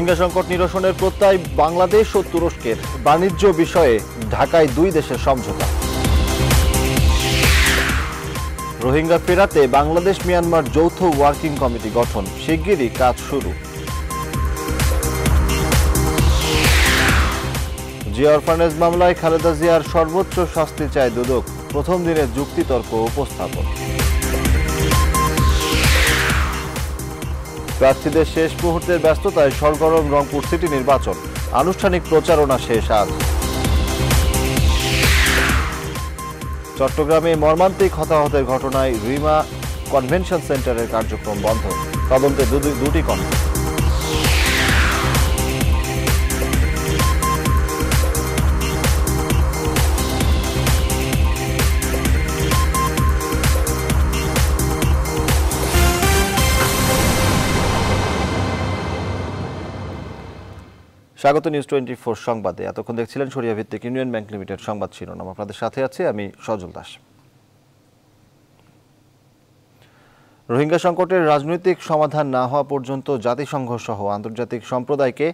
রোহিঙ্গা সংকট নিরসনের প্রত্যয় বাংলাদেশ ও তুরস্কের বাণিজ্য বিষয়ে ঢাকায় দুই দেশের সমঝোতা রোহিঙ্গা ফেরাতে বাংলাদেশ মিয়ানমার যৌথ ওয়ার্কিং কমিটি গঠন শিগগিরই কাজ শুরু জিয়া অরফানেজ মামলায় খালেদা জিয়ার সর্বোচ্চ শাস্তি চায় দুদক প্রথম দিনে যুক্তিতর্ক উপস্থাপন প্রার্থীদের শেষ মুহূর্তের ব্যস্ততায় সরগরম রংপুর সিটি নির্বাচন আনুষ্ঠানিক প্রচারণা শেষ আজ চট্টগ্রামে মর্মান্তিক হতাহতের ঘটনায় রিমা কনভেনশন সেন্টারের কার্যক্রম বন্ধ তদন্তে দুটি কনভেনশন স্বাগত নিউজ টোয়েন্টি ফোর সংবাদে এতক্ষণ দেখছিলেন সরিয়া ভিত্তিক ইউনিয়ন ব্যাংক লিমিটেড সংবাদ শিরোনাম আপনাদের সাথে আছে আমি সজল দাস রোহিঙ্গা সংকটের রাজনৈতিক সমাধান না হওয়া পর্যন্ত জাতিসংঘ সহ আন্তর্জাতিক সম্প্রদায়কে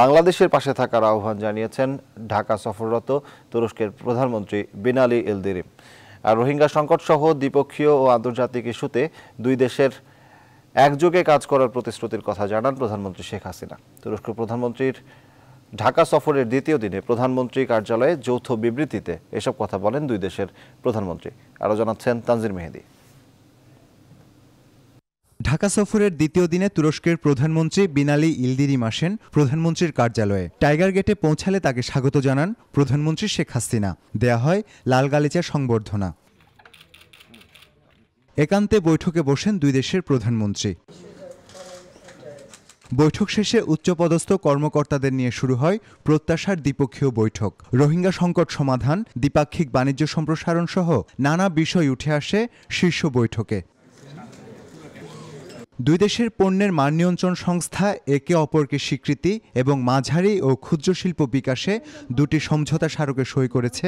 বাংলাদেশের পাশে থাকার আহ্বান জানিয়েছেন ঢাকা সফররত তুরস্কের প্রধানমন্ত্রী বিনালি এলদিরিম আর রোহিঙ্গা সংকট সহ দ্বিপক্ষীয় ও আন্তর্জাতিক ইস্যুতে দুই দেশের একযোগে কাজ করার প্রতিশ্রুতির কথা জানান প্রধানমন্ত্রী শেখ হাসিনা তুরস্ক প্রধানমন্ত্রীর ঢাকা সফরের দ্বিতীয় দিনে প্রধানমন্ত্রী কার্যালয়ে যৌথ বিবৃতিতে এসব কথা বলেন দুই দেশের প্রধানমন্ত্রী আরও জানাচ্ছেন তানজির মেহেদি ঢাকা সফরের দ্বিতীয় দিনে তুরস্কের প্রধানমন্ত্রী বিনালি ইলদিরিম আসেন প্রধানমন্ত্রীর কার্যালয়ে টাইগার গেটে পৌঁছালে তাকে স্বাগত জানান প্রধানমন্ত্রী শেখ হাসিনা দেয়া হয় লাল সংবর্ধনা একান্তে বৈঠকে বসেন দুই দেশের প্রধানমন্ত্রী বৈঠক শেষে উচ্চপদস্থ কর্মকর্তাদের নিয়ে শুরু হয় প্রত্যাশার দ্বিপক্ষীয় বৈঠক রোহিঙ্গা সংকট সমাধান দ্বিপাক্ষিক বাণিজ্য সম্প্রসারণ সহ নানা বিষয় উঠে আসে শীর্ষ বৈঠকে দুই দেশের পণ্যের মান নিয়ন্ত্রণ সংস্থা একে অপরকে স্বীকৃতি এবং মাঝারি ও ক্ষুদ্র শিল্প বিকাশে দুটি সমঝোতা স্মারকে সই করেছে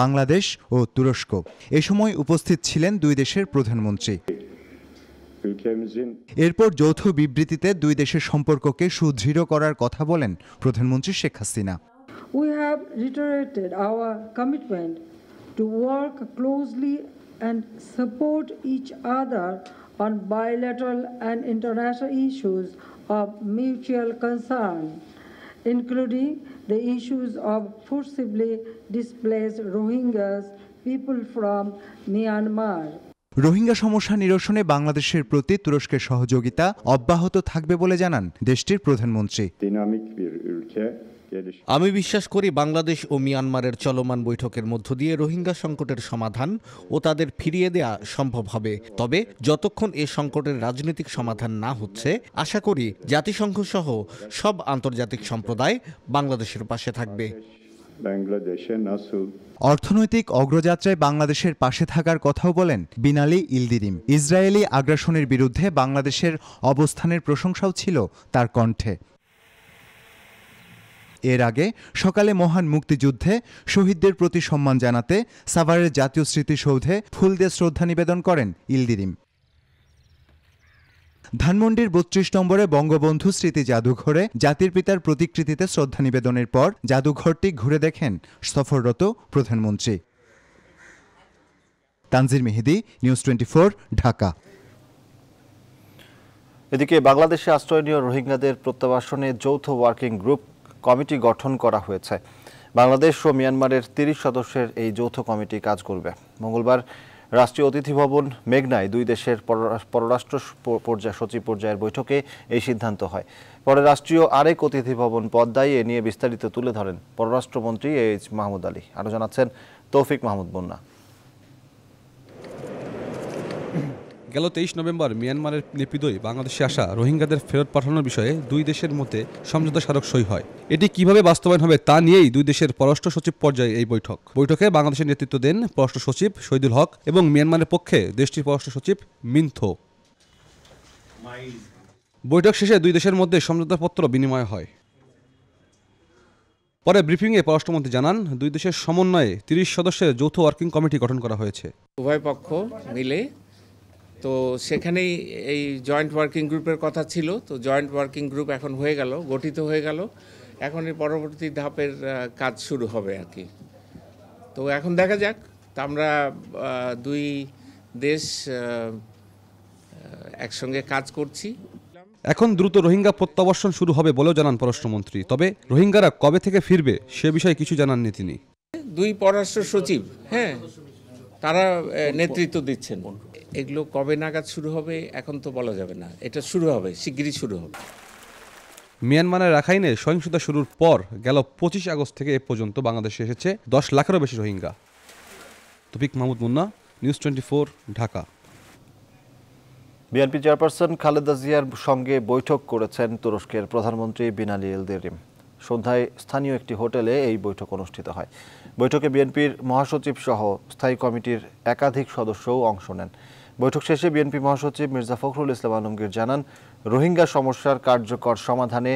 বাংলাদেশ ও তুরস্ক এ সময় উপস্থিত ছিলেন দুই দেশের প্রধানমন্ত্রী এরপর যৌথ বিবৃতিতে দুই দেশের সম্পর্ককে সুদৃঢ় করার কথা বলেন প্রধানমন্ত্রী Sheikh Hasina We have reiterated our commitment to work closely and support each other on bilateral and international issues of mutual concern, including the issues of forcibly displaced Rohingyas, people from Myanmar. Rohingya সমস্যা নিরসনে বাংলাদেশের প্রতি তুরস্কের সহযোগিতা অব্যাহত থাকবে বলে জানান দেশটির প্রধানমন্ত্রী আমি বিশ্বাস করি বাংলাদেশ ও মিয়ানমারের চলমান বৈঠকের মধ্য দিয়ে রোহিঙ্গা সংকটের সমাধান ও তাদের ফিরিয়ে দেয়া সম্ভব হবে তবে যতক্ষণ এ সংকটের রাজনৈতিক সমাধান না হচ্ছে আশা করি জাতিসংঘ সহ সব আন্তর্জাতিক সম্প্রদায় বাংলাদেশের পাশে থাকবে অর্থনৈতিক অগ্রযাত্রায় বাংলাদেশের পাশে থাকার কথাও বলেন বিনালি ইলদিরিম ইসরায়েলি আগ্রাসনের বিরুদ্ধে বাংলাদেশের অবস্থানের প্রশংসাও ছিল তার কণ্ঠে এর আগে সকালে মহান মুক্তিযুদ্ধে শহীদদের প্রতি সম্মান জানাতে সাভারের জাতীয় স্মৃতিসৌধে ফুল দিয়ে শ্রদ্ধা নিবেদন করেন ইলদিরিম ধানমন্ডির বত্রিশ নম্বরে বঙ্গবন্ধু স্মৃতি জাদুঘরে জাতির পিতার প্রতিকৃতিতে শ্রদ্ধা নিবেদনের পর জাদুঘরটি ঘুরে দেখেন সফররত প্রধানমন্ত্রী তানজির মেহেদি নিউজ টোয়েন্টি ঢাকা এদিকে বাংলাদেশে আশ্রয় নিয়ে রোহিঙ্গাদের প্রত্যাবাসনে যৌথ ওয়ার্কিং গ্রুপ কমিটি গঠন করা হয়েছে বাংলাদেশ ও মিয়ানমারের তিরিশ সদস্যের এই যৌথ কমিটি কাজ করবে মঙ্গলবার রাষ্ট্রীয় অতিথি ভবন মেঘনায় দুই দেশের পররাষ্ট্র পর্যায় সচিব পর্যায়ের বৈঠকে এই সিদ্ধান্ত হয় পরে রাষ্ট্রীয় আরেক অতিথি ভবন পদ্মায় এ নিয়ে বিস্তারিত তুলে ধরেন পররাষ্ট্রমন্ত্রী এইচ মাহমুদ আলী আরও জানাচ্ছেন তৌফিক মাহমুদ বন্যা গেল তেইশ নভেম্বর মিয়ানমারের নেপিদই বাংলাদেশে আসা রোহিঙ্গাদের ফেরত পাঠানোর বিষয়ে দুই দেশের মধ্যে সমঝোতা স্মারক সই হয় এটি কিভাবে বাস্তবায়ন হবে তা নিয়েই দুই দেশের পররাষ্ট্র সচিব পর্যায়ে এই বৈঠক বৈঠকে বাংলাদেশের নেতৃত্ব দেন পররাষ্ট্র সচিব শহীদুল হক এবং মিয়ানমারের পক্ষে দেশটির পররাষ্ট্র সচিব মিনথো বৈঠক শেষে দুই দেশের মধ্যে সমঝোতা পত্র বিনিময় হয় পরে ব্রিফিংয়ে পররাষ্ট্রমন্ত্রী জানান দুই দেশের সমন্বয়ে তিরিশ সদস্যের যৌথ ওয়ার্কিং কমিটি গঠন করা হয়েছে উভয় পক্ষ মিলে তো সেখানেই এই জয়েন্ট ওয়ার্কিং গ্রুপের কথা ছিল তো জয়েন্ট ওয়ার্কিং গ্রুপ এখন হয়ে গেল গঠিত হয়ে গেল এখন এই পরবর্তী ধাপের কাজ শুরু হবে আর কি তো এখন দেখা যাক তা আমরা দুই দেশ একসঙ্গে কাজ করছি এখন দ্রুত রোহিঙ্গা প্রত্যাবর্ষণ শুরু হবে বলেও জানান পররাষ্ট্রমন্ত্রী তবে রোহিঙ্গারা কবে থেকে ফিরবে সে বিষয়ে কিছু জানাননি তিনি দুই পররাষ্ট্র সচিব হ্যাঁ তারা নেতৃত্ব দিচ্ছেন এগুলো কবে নাগাদ শুরু হবে এখন তো বলা যাবে না এটা শুরু হবে শিগগিরই শুরু হবে মিয়ানমারের রাখাইনে সহিংসতা শুরুর পর গেল পঁচিশ আগস্ট থেকে এ পর্যন্ত বাংলাদেশে এসেছে দশ লাখেরও বেশি Rohingya Tofiq Mahmud Munna news twenty four Dhaka BNP chairperson Khaleda জিয়ার সঙ্গে বৈঠক করেছেন তুরস্কের প্রধানমন্ত্রী বিনালি এলদেরিম সন্ধ্যায় স্থানীয় একটি হোটেলে এই বৈঠক অনুষ্ঠিত হয় বৈঠকে বিএনপির মহাসচিব সহ স্থায়ী কমিটির একাধিক সদস্যও অংশ নেন বৈঠক শেষে বিএনপি মহাসচিব মির্জা ফখরুল ইসলাম আলমগীর জানান রোহিঙ্গা সমস্যার কার্যকর সমাধানে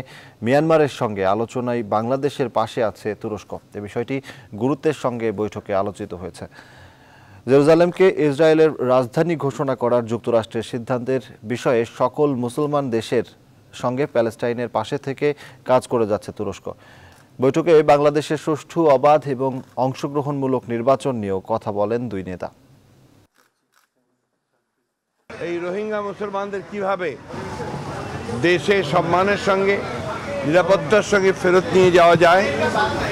মিয়ানমারের সঙ্গে আলোচনায় বাংলাদেশের পাশে আছে তুরস্ক এ বিষয়টি গুরুত্বের সঙ্গে বৈঠকে আলোচিত হয়েছে জেরুজালেমকে ইসরায়েলের রাজধানী ঘোষণা করার যুক্তরাষ্ট্রের সিদ্ধান্তের বিষয়ে সকল মুসলমান দেশের সঙ্গে প্যালেস্টাইনের পাশে থেকে কাজ করে যাচ্ছে তুরস্ক বৈঠকে বাংলাদেশের সুষ্ঠু অবাধ এবং অংশগ্রহণমূলক নির্বাচন নিয়েও কথা বলেন দুই নেতা এই রোহিঙ্গা মুসলমানদের কিভাবে দেশে সম্মানের সঙ্গে নিরাপত্তার সঙ্গে ফেরত নিয়ে যাওয়া যায়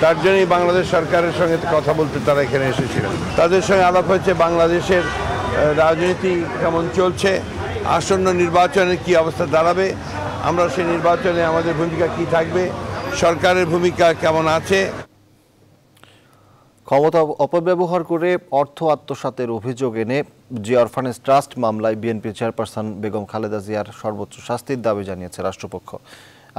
তার জন্যই বাংলাদেশ সরকারের সঙ্গে কথা বলতে তারা এখানে এসেছিলেন তাদের সঙ্গে আলাপ হয়েছে বাংলাদেশের রাজনীতি কেমন চলছে আসন্ন নির্বাচনের কি অবস্থা দাঁড়াবে আমরা সেই নির্বাচনে আমাদের ভূমিকা কি থাকবে সরকারের ভূমিকা কেমন আছে ক্ষমতা অপব্যবহার করে অর্থ আত্মসাতের অভিযোগ এনে জিয়া অরফানেজ ট্রাস্ট মামলায় বিএনপি চেয়ারপারসন বেগম খালেদা জিয়ার সর্বোচ্চ শাস্তির দাবি জানিয়েছে রাষ্ট্রপক্ষ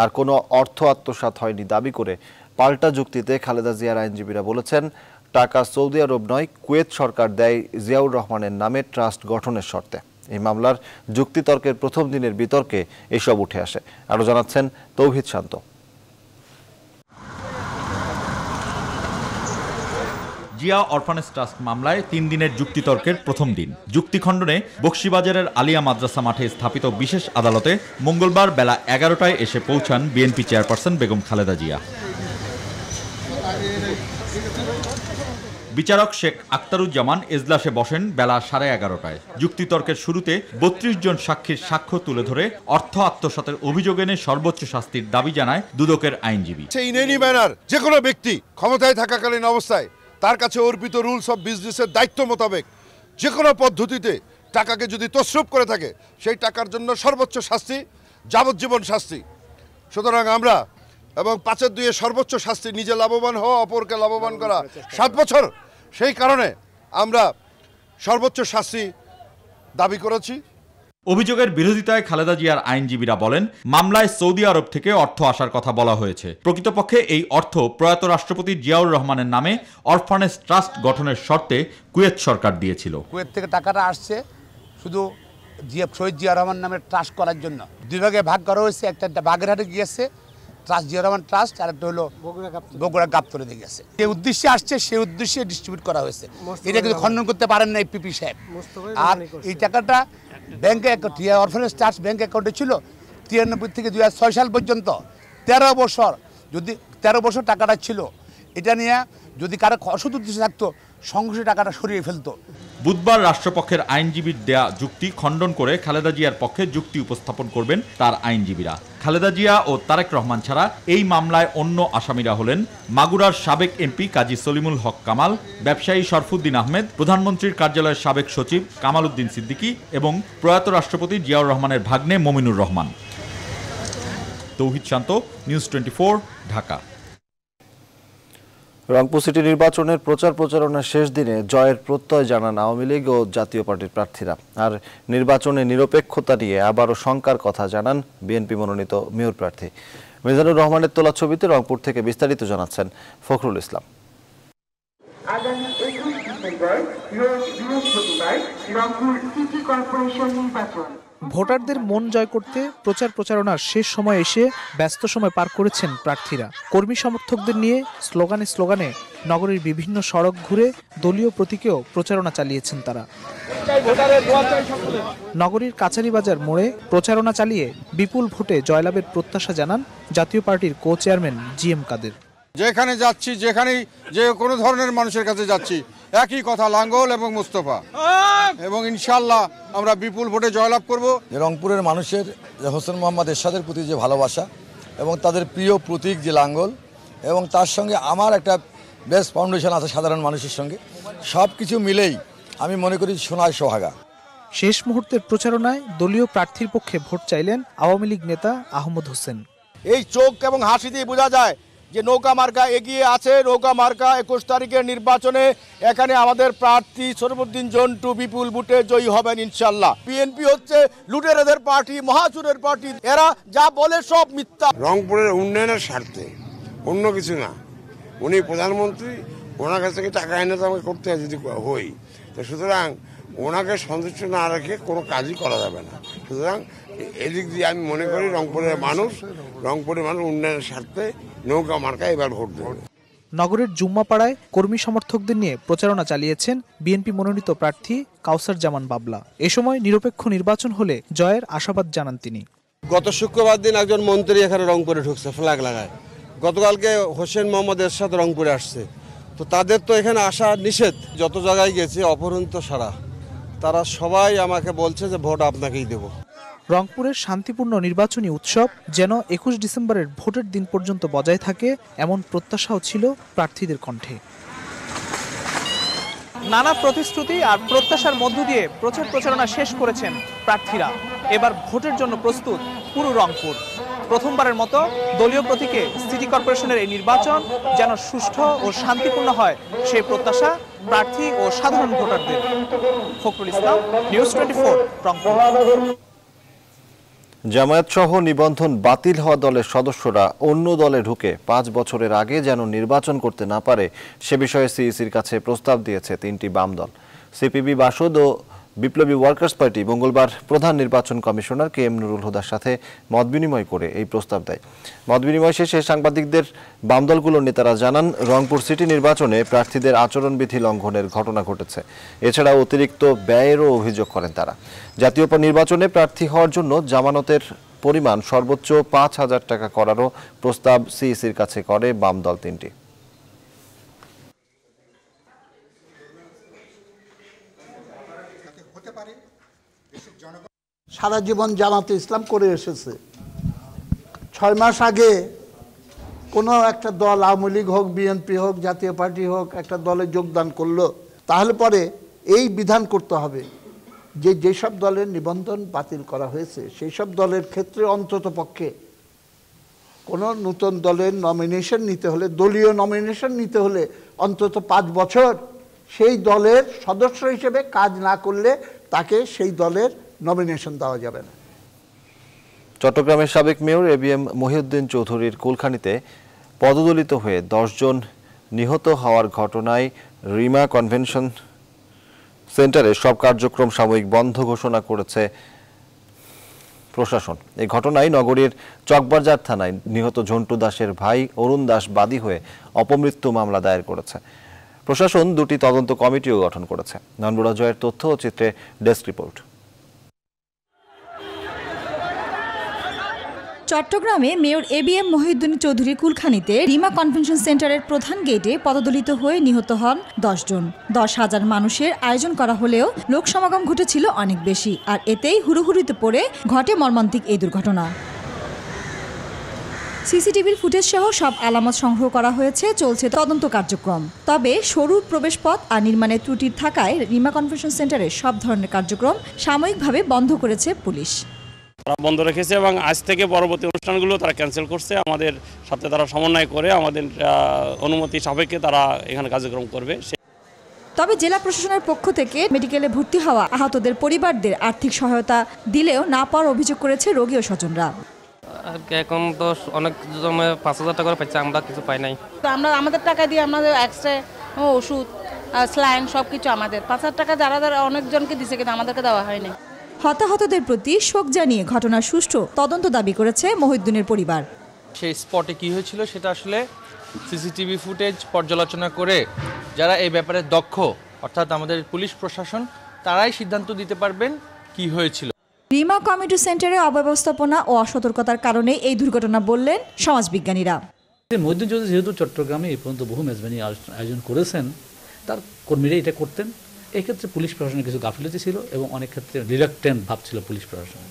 আর কোনো অর্থ আত্মসাত হয়নি দাবি করে পাল্টা যুক্তিতে খালেদা জিয়ার আইনজীবীরা বলেছেন টাকা সৌদি আরব নয় কুয়েত সরকার দেয় জিয়াউর রহমানের নামে ট্রাস্ট গঠনের শর্তে এই মামলার যুক্তিতর্কের প্রথম দিনের বিতর্কে এসব উঠে আসে আরও জানাচ্ছেন তৌহিদ শান্ত জিয়া অরফানেজ ট্রাস্ট মামলায় তিন দিনের যুক্তিতর্কের প্রথম দিন যুক্তিখণ্ডনে বক্সিবাজারের আলিয়া মাদ্রাসা মাঠে স্থাপিত বিশেষ আদালতে মঙ্গলবার বেলা এগারোটায় এসে পৌঁছান বিএনপি চেয়ারপারসন বেগম খালেদা জিয়া বিচারক শেখ আক্তারুজ্জামান এজলাসে বসেন বেলা সাড়ে এগারোটায় যুক্তিতর্কের শুরুতে বত্রিশ জন সাক্ষীর সাক্ষ্য তুলে ধরে অর্থ আত্মসাতের অভিযোগ এনে সর্বোচ্চ শাস্তির দাবি জানায় দুদকের আইনজীবী সেই ব্যানার যে কোনো ব্যক্তি ক্ষমতায় থাকাকালীন অবস্থায় তার কাছে অর্পিত রুলস অফ বিজনেসের দায়িত্ব মোতাবেক যে কোনো পদ্ধতিতে টাকাকে যদি তসরুপ করে থাকে সেই টাকার জন্য সর্বোচ্চ শাস্তি যাবজ্জীবন শাস্তি সুতরাং আমরা এবং পাঁচের দুয়ে সর্বোচ্চ শাস্তি নিজে লাভবান হওয়া অপরকে লাভবান করা সাত বছর সেই কারণে আমরা সর্বোচ্চ শাস্তি দাবি করেছি অভিযোগের বিরোধিতায় খালেদা জিয়ার আইনজীবীরা বলেন মামলায় সৌদি আরব থেকে অর্থ আসার কথা বলা হয়েছে প্রকৃতপক্ষে এই অর্থ প্রয়াত রাষ্ট্রপতি জিয়াউর রহমানের নামে অরফানেস ট্রাস্ট গঠনের শর্তে কুয়েত সরকার দিয়েছিল কুয়েত থেকে টাকাটা আসছে শুধু জিয়া শহীদ জিয়া রহমান নামে ট্রাস্ট করার জন্য দুই ভাগে ভাগ করা হয়েছে একটা বাগেরহাটে গিয়েছে ট্রাস্ট জিয়া রহমান ট্রাস্ট আর একটা হলো বগুড়া গাপ তুলে দিয়ে গেছে যে উদ্দেশ্যে আসছে সেই উদ্দেশ্যে ডিস্ট্রিবিউট করা হয়েছে এটা কিন্তু খণ্ডন করতে পারেন না পিপি সাহেব আর এই টাকাটা bank account orphanage trust bank অ্যাকাউন্টে ছিল তিরানব্বই থেকে দুই সাল পর্যন্ত তেরো বছর যদি তেরো বছর টাকাটা ছিল এটা নিয়ে যদি কারো অসুখ উদ্দেশ্যে থাকতো সংঘর্ষে টাকাটা সরিয়ে ফেলত বুধবার রাষ্ট্রপক্ষের আইনজীবীর দেয়া যুক্তি খণ্ডন করে খালেদা জিয়ার পক্ষে যুক্তি উপস্থাপন করবেন তার আইনজীবীরা খালেদা জিয়া ও তারেক রহমান ছাড়া এই মামলায় অন্য আসামিরা হলেন মাগুরার সাবেক এমপি কাজী সলিমুল হক কামাল ব্যবসায়ী শরফুদ্দিন আহমেদ প্রধানমন্ত্রীর কার্যালয়ের সাবেক সচিব কামাল উদ্দিন সিদ্দিকী এবং প্রয়াত রাষ্ট্রপতি জিয়াউর রহমানের ভাগ্নে Mominur Rahman Touhid Shanto news twenty Dhaka Rangpur city নির্বাচনের প্রচার প্রচারণার শেষ দিনে জয়ের প্রত্যয় জানান আওয়ামী লীগ ও জাতীয় পার্টির প্রার্থীরা আর নির্বাচনে নিরপেক্ষতা নিয়ে আবারও শঙ্কার কথা জানান বিএনপি মনোনীত মেয়র প্রার্থী মিজানুর রহমানের তোলা ছবিতে রংপুর থেকে বিস্তারিত জানাচ্ছেন ফখরুল ইসলাম রংপুর সিটি কর্পোরেশন নির্বাচন ভোটারদের মন জয় করতে প্রচার প্রচারণার শেষ সময় এসে ব্যস্ত সময় পার করেছেন প্রার্থীরা কর্মী সমর্থকদের নিয়ে স্লোগানে স্লোগানে নগরীর বিভিন্ন সড়ক ঘুরে দলীয় প্রতীকেও প্রচারণা চালিয়েছেন তারা নগরীর কাছারি বাজার মোড়ে প্রচারণা চালিয়ে বিপুল ভোটে জয়লাভের প্রত্যাশা জানান জাতীয় পার্টির কো চেয়ারম্যান জি এম কাদের যেখানে যাচ্ছি যেখানেই যে কোনো ধরনের মানুষের কাছে যাচ্ছি একই কথা লাঙ্গল এবং মোস্তফা এবং ইনশাল্লাহ আমরা বিপুল ভোটে জয়লাভ করব রংপুরের মানুষের হোসেন মোহাম্মদ এরশাদের প্রতি যে ভালোবাসা এবং তাদের প্রিয় প্রতীক যে লাঙ্গল এবং তার সঙ্গে আমার একটা বেস্ট ফাউন্ডেশন আছে সাধারণ মানুষের সঙ্গে সব কিছু মিলেই আমি মনে করি সোনায় সোহাগা শেষ মুহূর্তের প্রচারণায় দলীয় প্রার্থীর পক্ষে ভোট চাইলেন আওয়ামী লীগ নেতা আহমদ হোসেন এই চোখ এবং হাসি দিয়ে বোঝা যায় যে নৌকা মার্কা এগিয়ে আছে নৌকা মার্কা একুশ তারিখের নির্বাচনে এখানে আমাদের প্রার্থী সরবুদ্দিন জন্টু বিপুল বুটে জয়ী হবেন ইনশাল্লাহ বিএনপি হচ্ছে লুটেরাদের পার্টি মহাচুরের পার্টি এরা যা বলে সব মিথ্যা রংপুরের উন্নয়নের স্বার্থে অন্য কিছু না উনি প্রধানমন্ত্রী ওনার কাছ থেকে টাকা এনে তো আমাকে করতে হয় যদি হই তো সুতরাং ওনাকে সন্তুষ্ট না রেখে কোনো কাজই করা যাবে না সুতরাং এদিক দিয়ে আমি মনে করি রংপুরের মানুষ রংপুরের মানুষ উন্নয়নের স্বার্থে নৌকা মার্কা এবার ভোট দেবে নগরের জুম্মাপাড়ায় কর্মী সমর্থকদের নিয়ে প্রচারণা চালিয়েছেন বিএনপি মনোনীত প্রার্থী কাউসার জামান বাবলা এ সময় নিরপেক্ষ নির্বাচন হলে জয়ের আশাবাদ জানান তিনি গত শুক্রবার দিন একজন মন্ত্রী এখানে রংপুরে ঢুকছে ফ্ল্যাগ লাগায় গতকালকে হোসেন মোহাম্মদ এরশাদ রংপুরে আসছে তো তাদের তো এখানে আসা নিষেধ যত জায়গায় গেছে অপরন্ত সারা তারা সবাই আমাকে বলছে যে ভোট আপনাকেই দেবো রংপুরের শান্তিপূর্ণ নির্বাচনী উৎসব যেন একুশ ডিসেম্বরের ভোটের দিন পর্যন্ত বজায় থাকে এমন প্রত্যাশাও ছিল প্রার্থীদের কণ্ঠে নানা প্রতিশ্রুতি আর প্রত্যাশার মধ্য দিয়ে প্রচার প্রচারণা শেষ করেছেন প্রার্থীরা এবার ভোটের জন্য প্রস্তুত পুরো রংপুর প্রথমবারের মতো দলীয় প্রতীকে সিটি কর্পোরেশনের এই নির্বাচন যেন সুষ্ঠু ও শান্তিপূর্ণ হয় সেই প্রত্যাশা প্রার্থী ও সাধারণ ভোটারদের Fakhrul Islam news twenty four Rangpur Jamaat সহ নিবন্ধন বাতিল হওয়া দলের সদস্যরা অন্য দলে ঢুকে পাঁচ বছরের আগে যেন নির্বাচন করতে না পারে সে বিষয়ে সিইসির কাছে প্রস্তাব দিয়েছে তিনটি বাম দল সিপিবি বাসদ ও বিপ্লবী ওয়ার্কার্স পার্টি মঙ্গলবার প্রধান নির্বাচন কমিশনার কে এম নুরুল হুদার সাথে মত বিনিময় করে এই প্রস্তাব দেয় মত বিনিময় শেষে সাংবাদিকদের বামদলগুলোর নেতারা জানান রংপুর সিটি নির্বাচনে প্রার্থীদের আচরণবিধি লঙ্ঘনের ঘটনা ঘটেছে এছাড়া অতিরিক্ত ব্যয়েরও অভিযোগ করেন তারা জাতীয় নির্বাচনে প্রার্থী হওয়ার জন্য জামানতের পরিমাণ সর্বোচ্চ পাঁচ হাজার টাকা করারও প্রস্তাব সিইসির কাছে করে বাম দল তিনটি সারা জীবন জামাতে ইসলাম করে এসেছে ছয় মাস আগে কোনো একটা দল আওয়ামী লীগ হোক বিএনপি হোক জাতীয় পার্টি হোক একটা দলে যোগদান করলো তাহলে পরে এই বিধান করতে হবে যে যেসব দলের নিবন্ধন বাতিল করা হয়েছে সেই সব দলের ক্ষেত্রে অন্তত পক্ষে কোনো নতুন দলের নমিনেশন নিতে হলে দলীয় নমিনেশন নিতে হলে অন্তত পাঁচ বছর সেই দলের সদস্য হিসেবে কাজ না করলে তাকে সেই দলের নমিনেশন দেওয়া যাবে না চট্টগ্রামের সাবেক mayor A B M Mohiuddin চৌধুরীর কুলখানিতে পদদলিত হয়ে দশজন নিহত হওয়ার ঘটনায় রিমা কনভেনশন সেন্টারে সব কার্যক্রম সাময়িক বন্ধ ঘোষণা করেছে প্রশাসন এই ঘটনায় নগরীর চকবাজার থানায় নিহত ঝন্টু দাসের ভাই অরুণ দাস বাদী হয়ে অপমৃত্যু মামলা দায়ের করেছে প্রশাসন দুটি তদন্ত কমিটিও গঠন করেছে নন্দুরা জয়ের তথ্য ও চিত্রে ডেস্ক রিপোর্ট চট্টগ্রামে mayor A B M Mohiuddin Chowdhury কুলখানিতে রিমা কনভেনশন সেন্টারের প্রধান গেটে পদদলিত হয়ে নিহত হন দশজন দশ হাজার মানুষের আয়োজন করা হলেও লোক সমাগম ঘটেছিল অনেক বেশি আর এতেই হুড়োহুড়িতে পড়ে ঘটে মর্মান্তিক এই দুর্ঘটনা সিসিটিভির ফুটেজ সহ সব আলামত সংগ্রহ করা হয়েছে চলছে তদন্ত কার্যক্রম তবে সরু প্রবেশপথ আর নির্মাণের ত্রুটির থাকায় রিমা কনভেনশন সেন্টারে সব ধরনের কার্যক্রম সাময়িকভাবে বন্ধ করেছে পুলিশ তারা বন্ধ রেখেছে এবং আজ থেকে পরবর্তী অনুষ্ঠানগুলো তারা ক্যান্সেল করছে আমাদের সাথে তারা সমন্বয় করে আমাদের অনুমতি সাপেক্ষে তারা এখানে কার্যক্রম করবে তবে জেলা প্রশাসনের পক্ষ থেকে মেডিকেলে ভর্তি হওয়া আহতদের পরিবারদের আর্থিক সহায়তা দিলেও না পাওয়ার অভিযোগ করেছে রোগী ও স্বজনরা এখন তো অনেক সময় পাঁচ হাজার টাকা করে পাচ্ছি আমরা কিছু পাই নাই আমরা আমাদের টাকা দিয়ে আমাদের এক্সরে ওষুধ স্লাইন সব কিছু আমাদের পাঁচ হাজার টাকা যারা যারা অনেকজনকে দিছে কিন্তু আমাদেরকে দেওয়া হয়নি হতাহতদের প্রতি শোক জানিয়ে ঘটনার সুষ্ঠু তদন্ত দাবি করেছে মহিদ্দিনের পরিবার সেই স্পটে কি হয়েছিল সেটা আসলে সিসিটিভি ফুটেজ পর্যালোচনা করে যারা এই ব্যাপারে দক্ষ অর্থাৎ আমাদের পুলিশ প্রশাসন তারাই সিদ্ধান্ত দিতে পারবেন কি হয়েছিল রিমা কমিটি সেন্টারে অব্যবস্থাপনা ও অসতর্কতার কারণে এই দুর্ঘটনা বললেন সমাজবিজ্ঞানীরা মহিউদ্দিন যেহেতু চট্টগ্রামে এই পর্যন্ত বহু মেজবানি আয়োজন করেছেন তার কর্মীরা এটা করতেন এক্ষেত্রে পুলিশ প্রশাসনের কিছু গাফিলতি ছিল এবং অনেক ক্ষেত্রে রিলাকটেন্ট ভাব ছিল পুলিশ প্রশাসন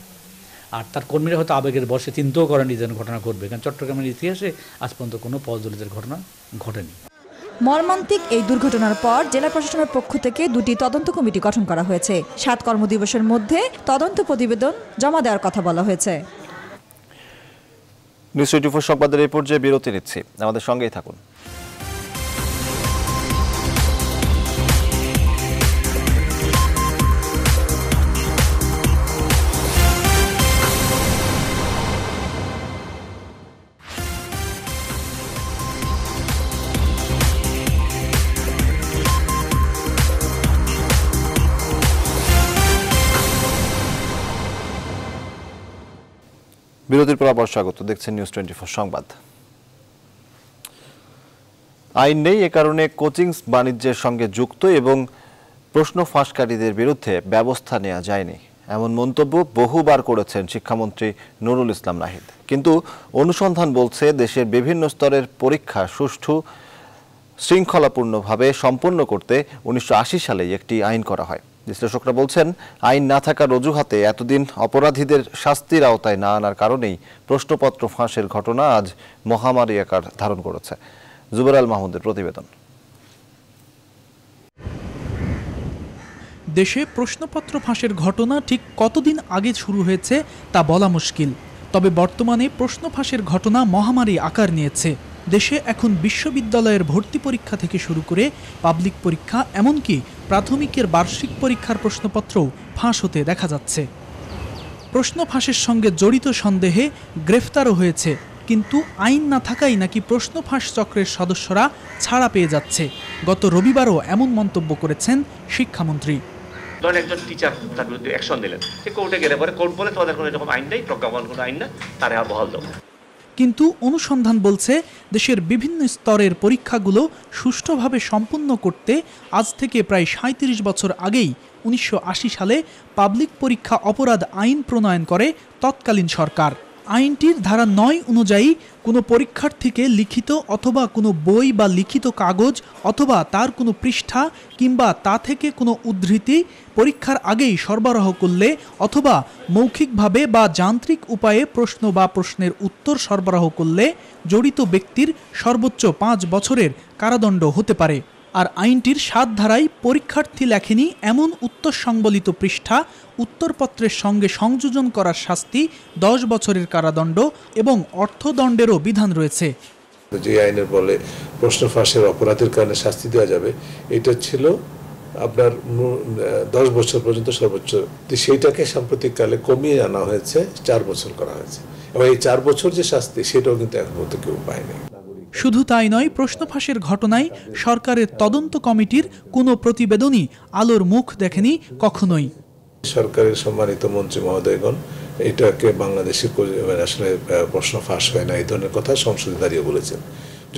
আর তার কর্মীরা হয়তো আবেগের বর্ষে চিন্তাও করেনি যেন ঘটনা ঘটবে কারণ চট্টগ্রামের ইতিহাসে আজ পর্যন্ত কোনো পদদলিতের ঘটনা ঘটেনি মর্মান্তিক এই দুর্ঘটনার পর জেলা প্রশাসনের পক্ষ থেকে দুটি তদন্ত কমিটি গঠন করা হয়েছে সাত কর্মদিবসের মধ্যে তদন্ত প্রতিবেদন জমা দেওয়ার কথা বলা হয়েছে নিউজ টোয়েন্টি ফোর সংবাদের এই পর্যায়ে বিরতি নিচ্ছি আমাদের সঙ্গেই থাকুন বিরতির পর আবার স্বাগত দেখছেন নিউজ টোয়েন্টি সংবাদ আইন নেই এ কারণে কোচিং বাণিজ্যের সঙ্গে যুক্ত এবং প্রশ্ন ফাঁসকারীদের বিরুদ্ধে ব্যবস্থা নেওয়া যায়নি এমন মন্তব্য বহুবার করেছেন শিক্ষামন্ত্রী নুরুল ইসলাম নাহিদ কিন্তু অনুসন্ধান বলছে দেশের বিভিন্ন স্তরের পরীক্ষা সুষ্ঠু শৃঙ্খলাপূর্ণভাবে সম্পন্ন করতে উনিশশো সালে একটি আইন করা হয় বিশ্লেষকরা বলছেন আইন না থাকার অজুহাতে এতদিন অপরাধীদের শাস্তির আওতায় না আনার কারণেই প্রশ্নপত্র ফাঁসের ঘটনা আজ মহামারী আকার ধারণ করেছে জুবের মাহমুদের প্রতিবেদন দেশে প্রশ্নপত্র ফাঁসের ঘটনা ঠিক কতদিন আগে শুরু হয়েছে তা বলা মুশকিল তবে বর্তমানে প্রশ্ন ফাঁসের ঘটনা মহামারী আকার নিয়েছে দেশে এখন বিশ্ববিদ্যালয়ের ভর্তি পরীক্ষা থেকে শুরু করে পাবলিক পরীক্ষা এমনকি প্রাথমিকের বার্ষিক পরীক্ষার প্রশ্নপত্রও ফাঁস হতে দেখা যাচ্ছে প্রশ্ন ফাঁসের সঙ্গে জড়িত সন্দেহে গ্রেফতারও হয়েছে কিন্তু আইন না থাকাই নাকি প্রশ্ন ফাঁস চক্রের সদস্যরা ছাড়া পেয়ে যাচ্ছে গত রবিবারও এমন মন্তব্য করেছেন শিক্ষামন্ত্রী ধরেন একজন টিচার তার বিরুদ্ধে অ্যাকশন দিলেন সে কোর্টে গেলে পরে কোর্ট বলে তোমাদের কোনো এরকম আইন নেই প্রজ্ঞাপন কোনো আইন না তারা বহাল দেবো কিন্তু অনুসন্ধান বলছে দেশের বিভিন্ন স্তরের পরীক্ষাগুলো সুষ্ঠুভাবে সম্পন্ন করতে আজ থেকে প্রায় সাঁত্রিশ বছর আগেই উনিশশো সালে পাবলিক পরীক্ষা অপরাধ আইন প্রণয়ন করে তৎকালীন সরকার আইনটির ধারা নয় অনুযায়ী কোনো পরীক্ষার্থীকে লিখিত অথবা কোনো বই বা লিখিত কাগজ অথবা তার কোনো পৃষ্ঠা কিংবা তা থেকে কোনো উদ্ধৃতি পরীক্ষার আগেই সরবরাহ করলে অথবা মৌখিকভাবে বা যান্ত্রিক উপায়ে প্রশ্ন বা প্রশ্নের উত্তর সরবরাহ করলে জড়িত ব্যক্তির সর্বোচ্চ পাঁচ বছরের কারাদণ্ড হতে পারে আর আইনটির সাত ধারায় পরীক্ষার্থী লেখেনি এমন উত্তর সংবলিত পৃষ্ঠা উত্তরপত্রের সঙ্গে সংযোজন করার শাস্তি দশ বছরের কারাদণ্ড এবং অর্থদণ্ডেরও বিধান রয়েছে যে আইনের বলে প্রশ্ন ফাঁসের অপরাধের কারণে শাস্তি দেওয়া যাবে এটা ছিল আপনার দশ বছর পর্যন্ত সর্বোচ্চ সেইটাকে সাম্প্রতিককালে কমিয়ে আনা হয়েছে চার বছর করা হয়েছে এবং এই চার বছর যে শাস্তি সেটাও কিন্তু এখন পর্যন্ত কেউ পায়নি শুধু তাই নয় প্রশ্ন ফাঁসের ঘটনায় সরকারের তদন্ত কমিটির কোনো প্রতিবেদনই আলোর মুখ দেখেনি কখনোই সরকারের সম্মানিত মন্ত্রী মহোদয়গণ এটাকে বাংলাদেশের মানে আসলে প্রশ্ন ফাঁস হয় না এই ধরনের কথা সংসদে দাঁড়িয়ে বলেছেন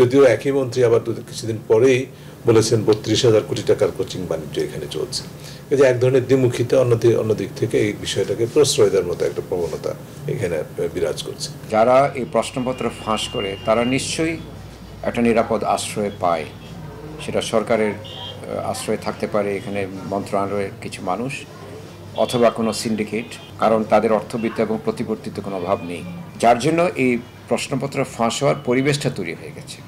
যদিও একই মন্ত্রী আবার কিছুদিন পরেই বলেছেন বত্রিশ হাজার কোটি টাকার কোচিং বাণিজ্য এখানে চলছে যে এক ধরনের দ্বিমুখিতা অন্য অন্যদিক থেকে এই বিষয়টাকে প্রশ্রয় দেওয়ার মতো একটা প্রবণতা এখানে বিরাজ করছে যারা এই প্রশ্নপত্র ফাঁস করে তারা নিশ্চয়ই একটা নিরাপদ আশ্রয় পায় সেটা সরকারের আশ্রয় থাকতে পারে এখানে মন্ত্রণালয়ের কিছু মানুষ অথবা কোনো সিন্ডিকেট কারণ তাদের অর্থবিত্ত এবং প্রতিপত্তিতে কোনো অভাব নেই যার জন্য এই প্রশ্নপত্র ফাঁস হওয়ার পরিবেশটা তৈরি হয়ে গেছে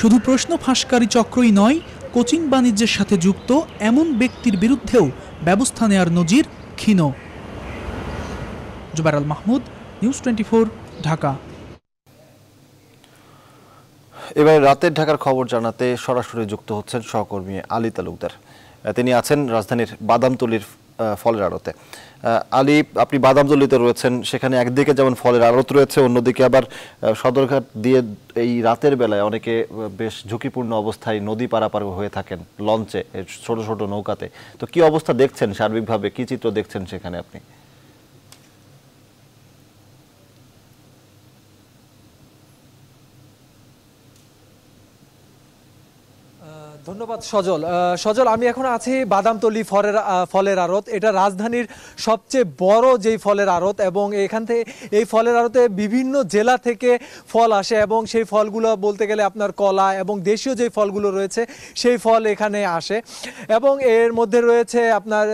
শুধু প্রশ্ন ফাঁসকারী চক্রই নয় কোচিং বাণিজ্যের সাথে যুক্ত এমন ব্যক্তির বিরুদ্ধেও ব্যবস্থা নেয়ার নজির ক্ষীণ জুবাইর আল মাহমুদ নিউজ টোয়েন্টি ঢাকা এবারে রাতের ঢাকার খবর জানাতে সরাসরি যুক্ত হচ্ছেন সহকর্মী আলী তালুকদার তিনি আছেন রাজধানীর বাদামতলির ফলের আড়তে আলী আপনি বাদামজলিতে রয়েছেন সেখানে একদিকে যেমন ফলের আড়ত রয়েছে অন্যদিকে আবার সদরঘাট দিয়ে এই রাতের বেলায় অনেকে বেশ ঝুঁকিপূর্ণ অবস্থায় নদী পারাপার হয়ে থাকেন লঞ্চে ছোট ছোট নৌকাতে তো কি অবস্থা দেখছেন সার্বিকভাবে কি চিত্র দেখছেন সেখানে আপনি ধন্যবাদ সজল সজল আমি এখন আছি বাদামতলি ফলের ফলের আড়ত এটা রাজধানীর সবচেয়ে বড় যেই ফলের আড়ত এবং এখান থেকে এই ফলের আড়তে বিভিন্ন জেলা থেকে ফল আসে এবং সেই ফলগুলো বলতে গেলে আপনার কলা এবং দেশীয় যেই ফলগুলো রয়েছে সেই ফল এখানে আসে এবং এর মধ্যে রয়েছে আপনার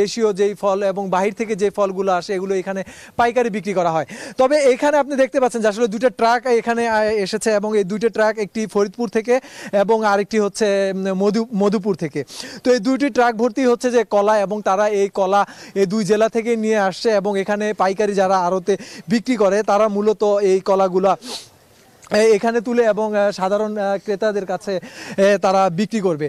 দেশীয় যেই ফল এবং বাহির থেকে যে ফলগুলো আসে এগুলো এখানে পাইকারি বিক্রি করা হয় তবে এখানে আপনি দেখতে পাচ্ছেন যে আসলে দুইটা ট্রাক এখানে এসেছে এবং এই দুইটা ট্রাক একটি ফরিদপুর থেকে এবং আরেকটি হচ্ছে মধু মধুপুর থেকে তো এই দুইটি ট্রাক ভর্তি হচ্ছে যে কলা এবং তারা এই কলা এই দুই জেলা থেকে নিয়ে আসছে এবং এখানে পাইকারি যারা আড়তে বিক্রি করে তারা মূলত এই কলাগুলা এখানে তুলে এবং সাধারণ ক্রেতাদের কাছে তারা বিক্রি করবে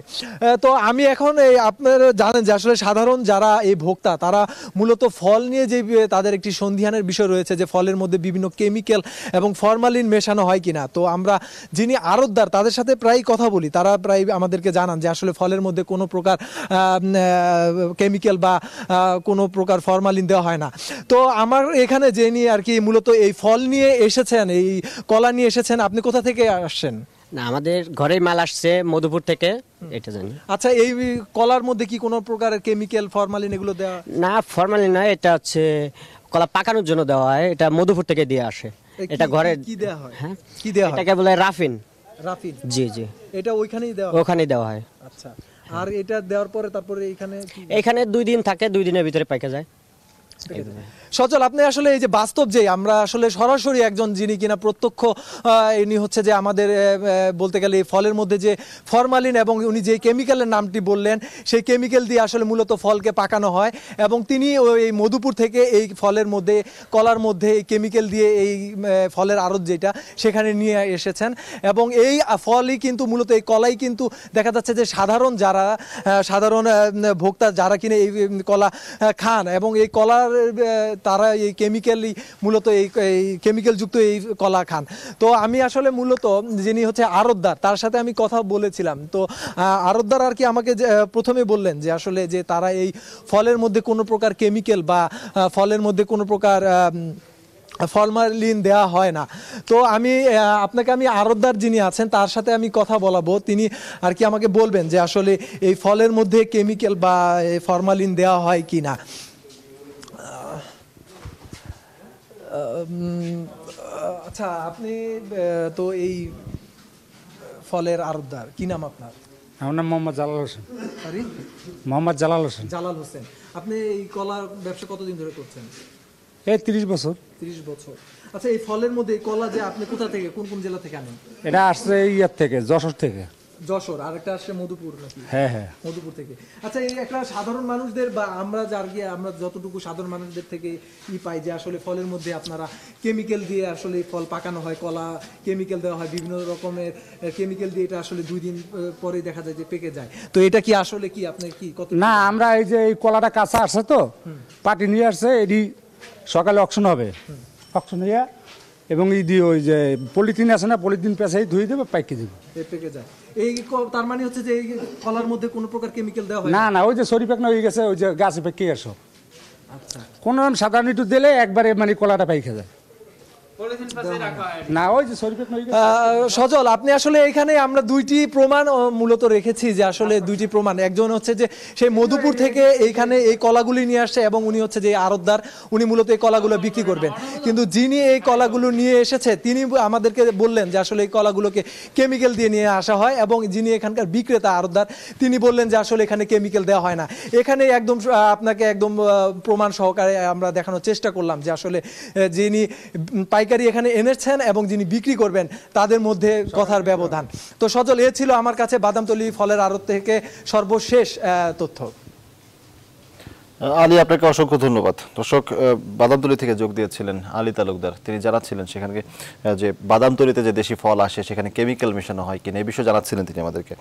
তো আমি এখন এই আপনারা জানেন যে আসলে সাধারণ যারা এই ভোক্তা তারা মূলত ফল নিয়ে যে তাদের একটি সন্ধিহানের বিষয় রয়েছে যে ফলের মধ্যে বিভিন্ন কেমিক্যাল এবং ফরমালিন মেশানো হয় কিনা তো আমরা যিনি আড়তদার তাদের সাথে প্রায় কথা বলি তারা প্রায় আমাদেরকে জানান যে আসলে ফলের মধ্যে কোনো প্রকার কেমিক্যাল বা কোনো প্রকার ফরমালিন দেওয়া হয় না তো আমার এখানে যে নিয়ে আর কি মূলত এই ফল নিয়ে এসেছেন এই কলা নিয়ে এসেছেন পেয়েছেন আপনি কোথা থেকে আসছেন না আমাদের ঘরের মাল আসছে মধুপুর থেকে এটা জানি আচ্ছা এই কলার মধ্যে কি কোনো প্রকারের কেমিক্যাল ফরমালিন এগুলো দেওয়া না ফরমালিন না এটা হচ্ছে কলা পাকানোর জন্য দেওয়া হয় এটা মধুপুর থেকে দিয়ে আসে এটা ঘরে কি দেওয়া হয় হ্যাঁ কি দেওয়া হয় এটাকে বলে রাফিন রাফিন জি জি এটা ওইখানেই দেওয়া হয় ওখানেই দেওয়া হয় আচ্ছা আর এটা দেওয়ার পরে তারপরে এখানে এখানে দুই দিন থাকে দুই দিনের ভিতরে পাইকা যায় সচল আপনি আসলে এই যে বাস্তব যে আমরা আসলে সরাসরি একজন যিনি কিনা প্রত্যক্ষ ইনি হচ্ছে যে আমাদের বলতে গেলে ফলের মধ্যে যে ফরমালিন এবং উনি যে কেমিক্যালের নামটি বললেন সেই কেমিক্যাল দিয়ে আসলে মূলত ফলকে পাকানো হয় এবং তিনি এই মধুপুর থেকে এই ফলের মধ্যে কলার মধ্যে এই কেমিক্যাল দিয়ে এই ফলের আড়ত যেটা সেখানে নিয়ে এসেছেন এবং এই ফলই কিন্তু মূলত এই কলাই কিন্তু দেখা যাচ্ছে যে সাধারণ যারা সাধারণ ভোক্তা যারা কিনে এই কলা খান এবং এই কলার তারা এই কেমিক্যালই মূলত এই কেমিক্যালযুক্ত এই কলা খান তো আমি আসলে মূলত যিনি হচ্ছে আরদ্দার তার সাথে আমি কথা বলেছিলাম তো আরদ্দার আর কি আমাকে প্রথমে বললেন যে আসলে যে তারা এই ফলের মধ্যে কোনো প্রকার কেমিক্যাল বা ফলের মধ্যে কোনো প্রকার ফর্মালিন দেয়া হয় না তো আমি আপনাকে আমি আরতদার যিনি আছেন তার সাথে আমি কথা বলাবো তিনি আর কি আমাকে বলবেন যে আসলে এই ফলের মধ্যে কেমিক্যাল বা ফর্মালিন দেওয়া হয় কি না আচ্ছা আপনি তো এই ফলের আরবদার কি নাম আপনার আমার নাম মোহাম্মদ জালাল হোসেন সরি মোহাম্মদ জালাল হোসেন জালাল হোসেন আপনি এই কলার ব্যবসা কতদিন ধরে করছেন এই তিরিশ বছর তিরিশ বছর আচ্ছা এই ফলের মধ্যে কলা যে আপনি কোথা থেকে কোন কোন জেলা থেকে আনেন এটা আসছে ইয়ার থেকে যশোর থেকে যশোর আর একটা আসছে মধুপুর নাকি হ্যাঁ হ্যাঁ মধুপুর থেকে আচ্ছা এই একটা সাধারণ মানুষদের বা আমরা যার গিয়ে আমরা যতটুকু সাধারণ মানুষদের থেকে ই পাই যে আসলে ফলের মধ্যে আপনারা কেমিক্যাল দিয়ে আসলে ফল পাকানো হয় কলা কেমিক্যাল দেওয়া হয় বিভিন্ন রকমের কেমিক্যাল দিয়ে এটা আসলে দুই দিন পরে দেখা যায় যে পেকে যায় তো এটা কি আসলে কি আপনার কি কত না আমরা এই যে এই কলাটা কাঁচা আসছে তো পাটি নিয়ে আসছে এটি সকালে অকশন হবে অকশন নিয়ে এবং এই দিয়ে ওই যে পলিথিন আছে না পলিথিন পেঁচাই ধুয়ে দেবে পাইকে দেবে পেকে যায় এই তার মানে হচ্ছে যে এই কলার মধ্যে কোনো প্রকার কেমিক্যাল দেওয়া হয় না না ওই যে শরীর পাক না হয়ে গেছে ওই যে গাছ কে আসো গেছে আচ্ছা। কোনো সাধারণ একটু দিলে একবারে মানে কলাটা পাইকে যায় সজল আপনি আসলে এখানে আমরা দুইটি প্রমাণ মূলত রেখেছি যে আসলে আচ্ছা। দুইটি প্রমাণ একজন হচ্ছে যে সেই মধুপুর থেকে এইখানে এই কলাগুলি নিয়ে আসছে এবং উনি হচ্ছে যে আরতদার উনি মূলত এই কলাগুলো বিক্রি করবেন কিন্তু যিনি এই কলাগুলো নিয়ে এসেছে তিনি আমাদেরকে বললেন যে আসলে এই কলাগুলোকে কেমিক্যাল দিয়ে নিয়ে আসা হয় এবং যিনি এখানকার বিক্রেতা আরতদার তিনি বললেন যে আসলে এখানে কেমিক্যাল দেওয়া হয় না এখানে একদম আপনাকে একদম প্রমাণ সহকারে আমরা দেখানোর চেষ্টা করলাম যে আসলে যিনি পাইকারি পাইকারি এখানে এনেছেন এবং যিনি বিক্রি করবেন তাদের মধ্যে কথার ব্যবধান তো সজল এ ছিল আমার কাছে বাদামতলি ফলের আড়ত থেকে সর্বশেষ তথ্য আলী আপনাকে অসংখ্য ধন্যবাদ দর্শক বাদামতলি থেকে যোগ দিয়েছিলেন আলী তালুকদার তিনি জানাচ্ছিলেন সেখানে যে বাদামতলিতে যে দেশি ফল আসে সেখানে কেমিক্যাল মেশানো হয় কিনা এই বিষয়ে জানাচ্ছিলেন তিনি আমাদেরকে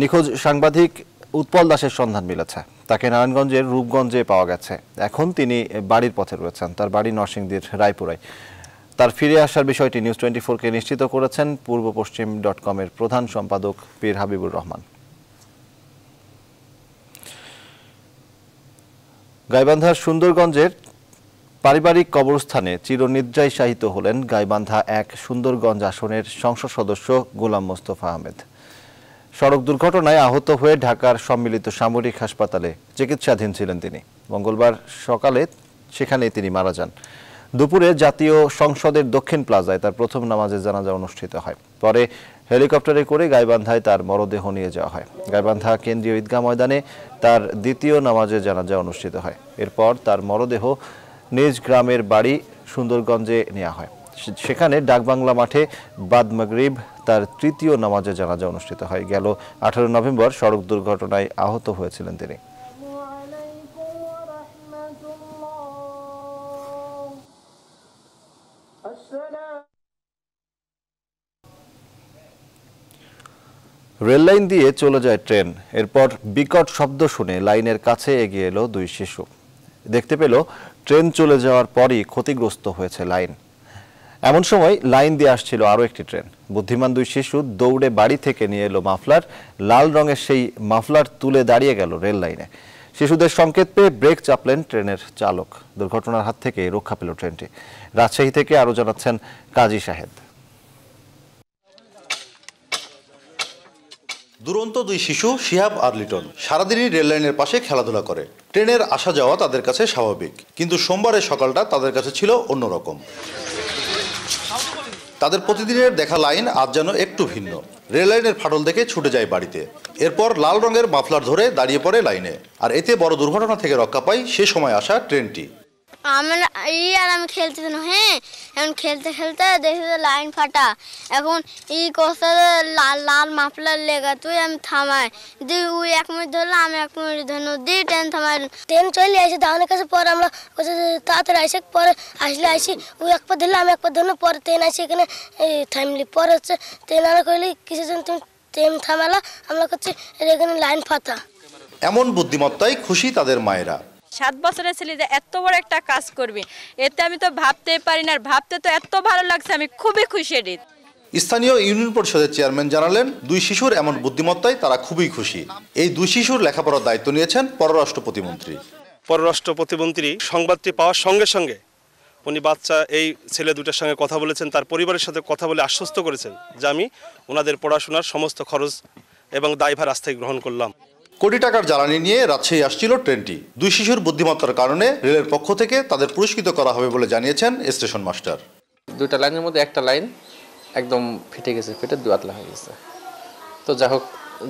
নিখোঁজ সাংবাদিক উৎপল দাসের সন্ধান মিলেছে তাকে নারায়ণগঞ্জের রূপগঞ্জে পাওয়া গেছে এখন তিনি বাড়ির পথে রয়েছেন তার বাড়ি নরসিংদীর রায়পুরায় তার ফিরে আসার বিষয়টি নিউজ টোয়েন্টি ফোরকে নিশ্চিত করেছেন পূর্ব পশ্চিম ডট কমের প্রধান সম্পাদক পীর হাবিবুর রহমান গাইবান্ধার সুন্দরগঞ্জের পারিবারিক কবরস্থানে চিরনিদ্রায় শাহিত হলেন গাইবান্ধা এক সুন্দরগঞ্জ আসনের সংসদ সদস্য গোলাম মোস্তফা আহমেদ সড়ক দুর্ঘটনায় আহত হয়ে ঢাকার সম্মিলিত সামরিক হাসপাতালে চিকিৎসাধীন ছিলেন তিনি মঙ্গলবার সকালে সেখানে তিনি মারা যান দুপুরে জাতীয় সংসদের দক্ষিণ প্লাজায় তার প্রথম নামাজের জানাজা অনুষ্ঠিত হয় পরে হেলিকপ্টারে করে গাইবান্ধায় তার মরদেহ নিয়ে যাওয়া হয় গাইবান্ধা কেন্দ্রীয় ঈদগাহ ময়দানে তার দ্বিতীয় নামাজের জানাজা অনুষ্ঠিত হয় এরপর তার মরদেহ নিজ গ্রামের বাড়ি সুন্দরগঞ্জে নেওয়া হয় সেখানে ডাকবাংলা মাঠে বাদ তার তৃতীয় নামাজে জানাজা অনুষ্ঠিত হয় গেল আঠারো নভেম্বর সড়ক দুর্ঘটনায় আহত হয়েছিলেন তিনি রেললাইন দিয়ে চলে যায় ট্রেন এরপর বিকট শব্দ শুনে লাইনের কাছে এগিয়ে এলো দুই শিশু দেখতে পেল ট্রেন চলে যাওয়ার পরই ক্ষতিগ্রস্ত হয়েছে লাইন এমন সময় লাইন দিয়ে আসছিল আরও একটি ট্রেন বুদ্ধিমান দুই শিশু দৌড়ে বাড়ি থেকে নিয়ে এলো মাফলার লাল রঙের সেই মাফলার তুলে দাঁড়িয়ে গেল রেল লাইনে শিশুদের সংকেত পেয়ে ব্রেক চাপলেন ট্রেনের চালক দুর্ঘটনার হাত থেকে রক্ষা পেল ট্রেনটি রাজশাহী থেকে আরও জানাচ্ছেন কাজী সাহেব দুরন্ত দুই শিশু শিহাব আর লিটন সারাদিনই রেললাইনের পাশে খেলাধুলা করে ট্রেনের আসা যাওয়া তাদের কাছে স্বাভাবিক কিন্তু সোমবারের সকালটা তাদের কাছে ছিল অন্যরকম তাদের প্রতিদিনের দেখা লাইন আজ যেন একটু ভিন্ন রেল লাইনের ফাটল দেখে ছুটে যায় বাড়িতে এরপর লাল রঙের মাফলার ধরে দাঁড়িয়ে পড়ে লাইনে আর এতে বড় দুর্ঘটনা থেকে রক্ষা পায় সে সময় আসা ট্রেনটি আমরা ই আর আমি খেলতে হ্যাঁ এখন খেলতে খেলতে দেখি লাইন ফাটা এখন ই কষে লাল লাল মাফলার লেগা তুই আমি থামাই দুই ওই এক মিনিট ধরলো আমি এক মিনিট ধরলো দুই ট্রেন থামাই ট্রেন চলে আসে ধান কাছে পরে আমরা তাড়াতাড়ি আসে পরে আসলে আসি ওই এক পর ধরলে আমি এক পর ধরলো পরে ট্রেন আসি এখানে থামলি পরে হচ্ছে ট্রেন আনা করলি কিছু জন তুমি ট্রেন থামালা আমরা করছি এখানে লাইন ফাটা এমন বুদ্ধিমত্তাই খুশি তাদের মায়েরা সাত বছরের ছেলে যে এত বড় একটা কাজ করবি এতে আমি তো ভাবতে পারি না আর ভাবতে তো এত ভালো লাগছে আমি খুবই খুশি এটি স্থানীয় ইউনিয়ন পরিষদের চেয়ারম্যান জানালেন দুই শিশুর এমন বুদ্ধিমত্তায় তারা খুবই খুশি এই দুই শিশুর লেখাপড়ার দায়িত্ব নিয়েছেন পররাষ্ট্র প্রতিমন্ত্রী পররাষ্ট্র প্রতিমন্ত্রী সংবাদটি পাওয়ার সঙ্গে সঙ্গে উনি বাচ্চা এই ছেলে দুটার সঙ্গে কথা বলেছেন তার পরিবারের সাথে কথা বলে আশ্বস্ত করেছেন যে আমি ওনাদের পড়াশোনার সমস্ত খরচ এবং দায়ভার আস্থায় গ্রহণ করলাম কোটি টাকার জ্বালানি নিয়ে রাজশাহী আসছিল ট্রেনটি দুই শিশুর বুদ্ধিমত্তার কারণে রেলের পক্ষ থেকে তাদের পুরস্কৃত করা হবে বলে জানিয়েছেন স্টেশন মাস্টার দুইটা লাইনের মধ্যে একটা লাইন একদম ফেটে গেছে ফেটে দু আতলা হয়ে গেছে তো যাই হোক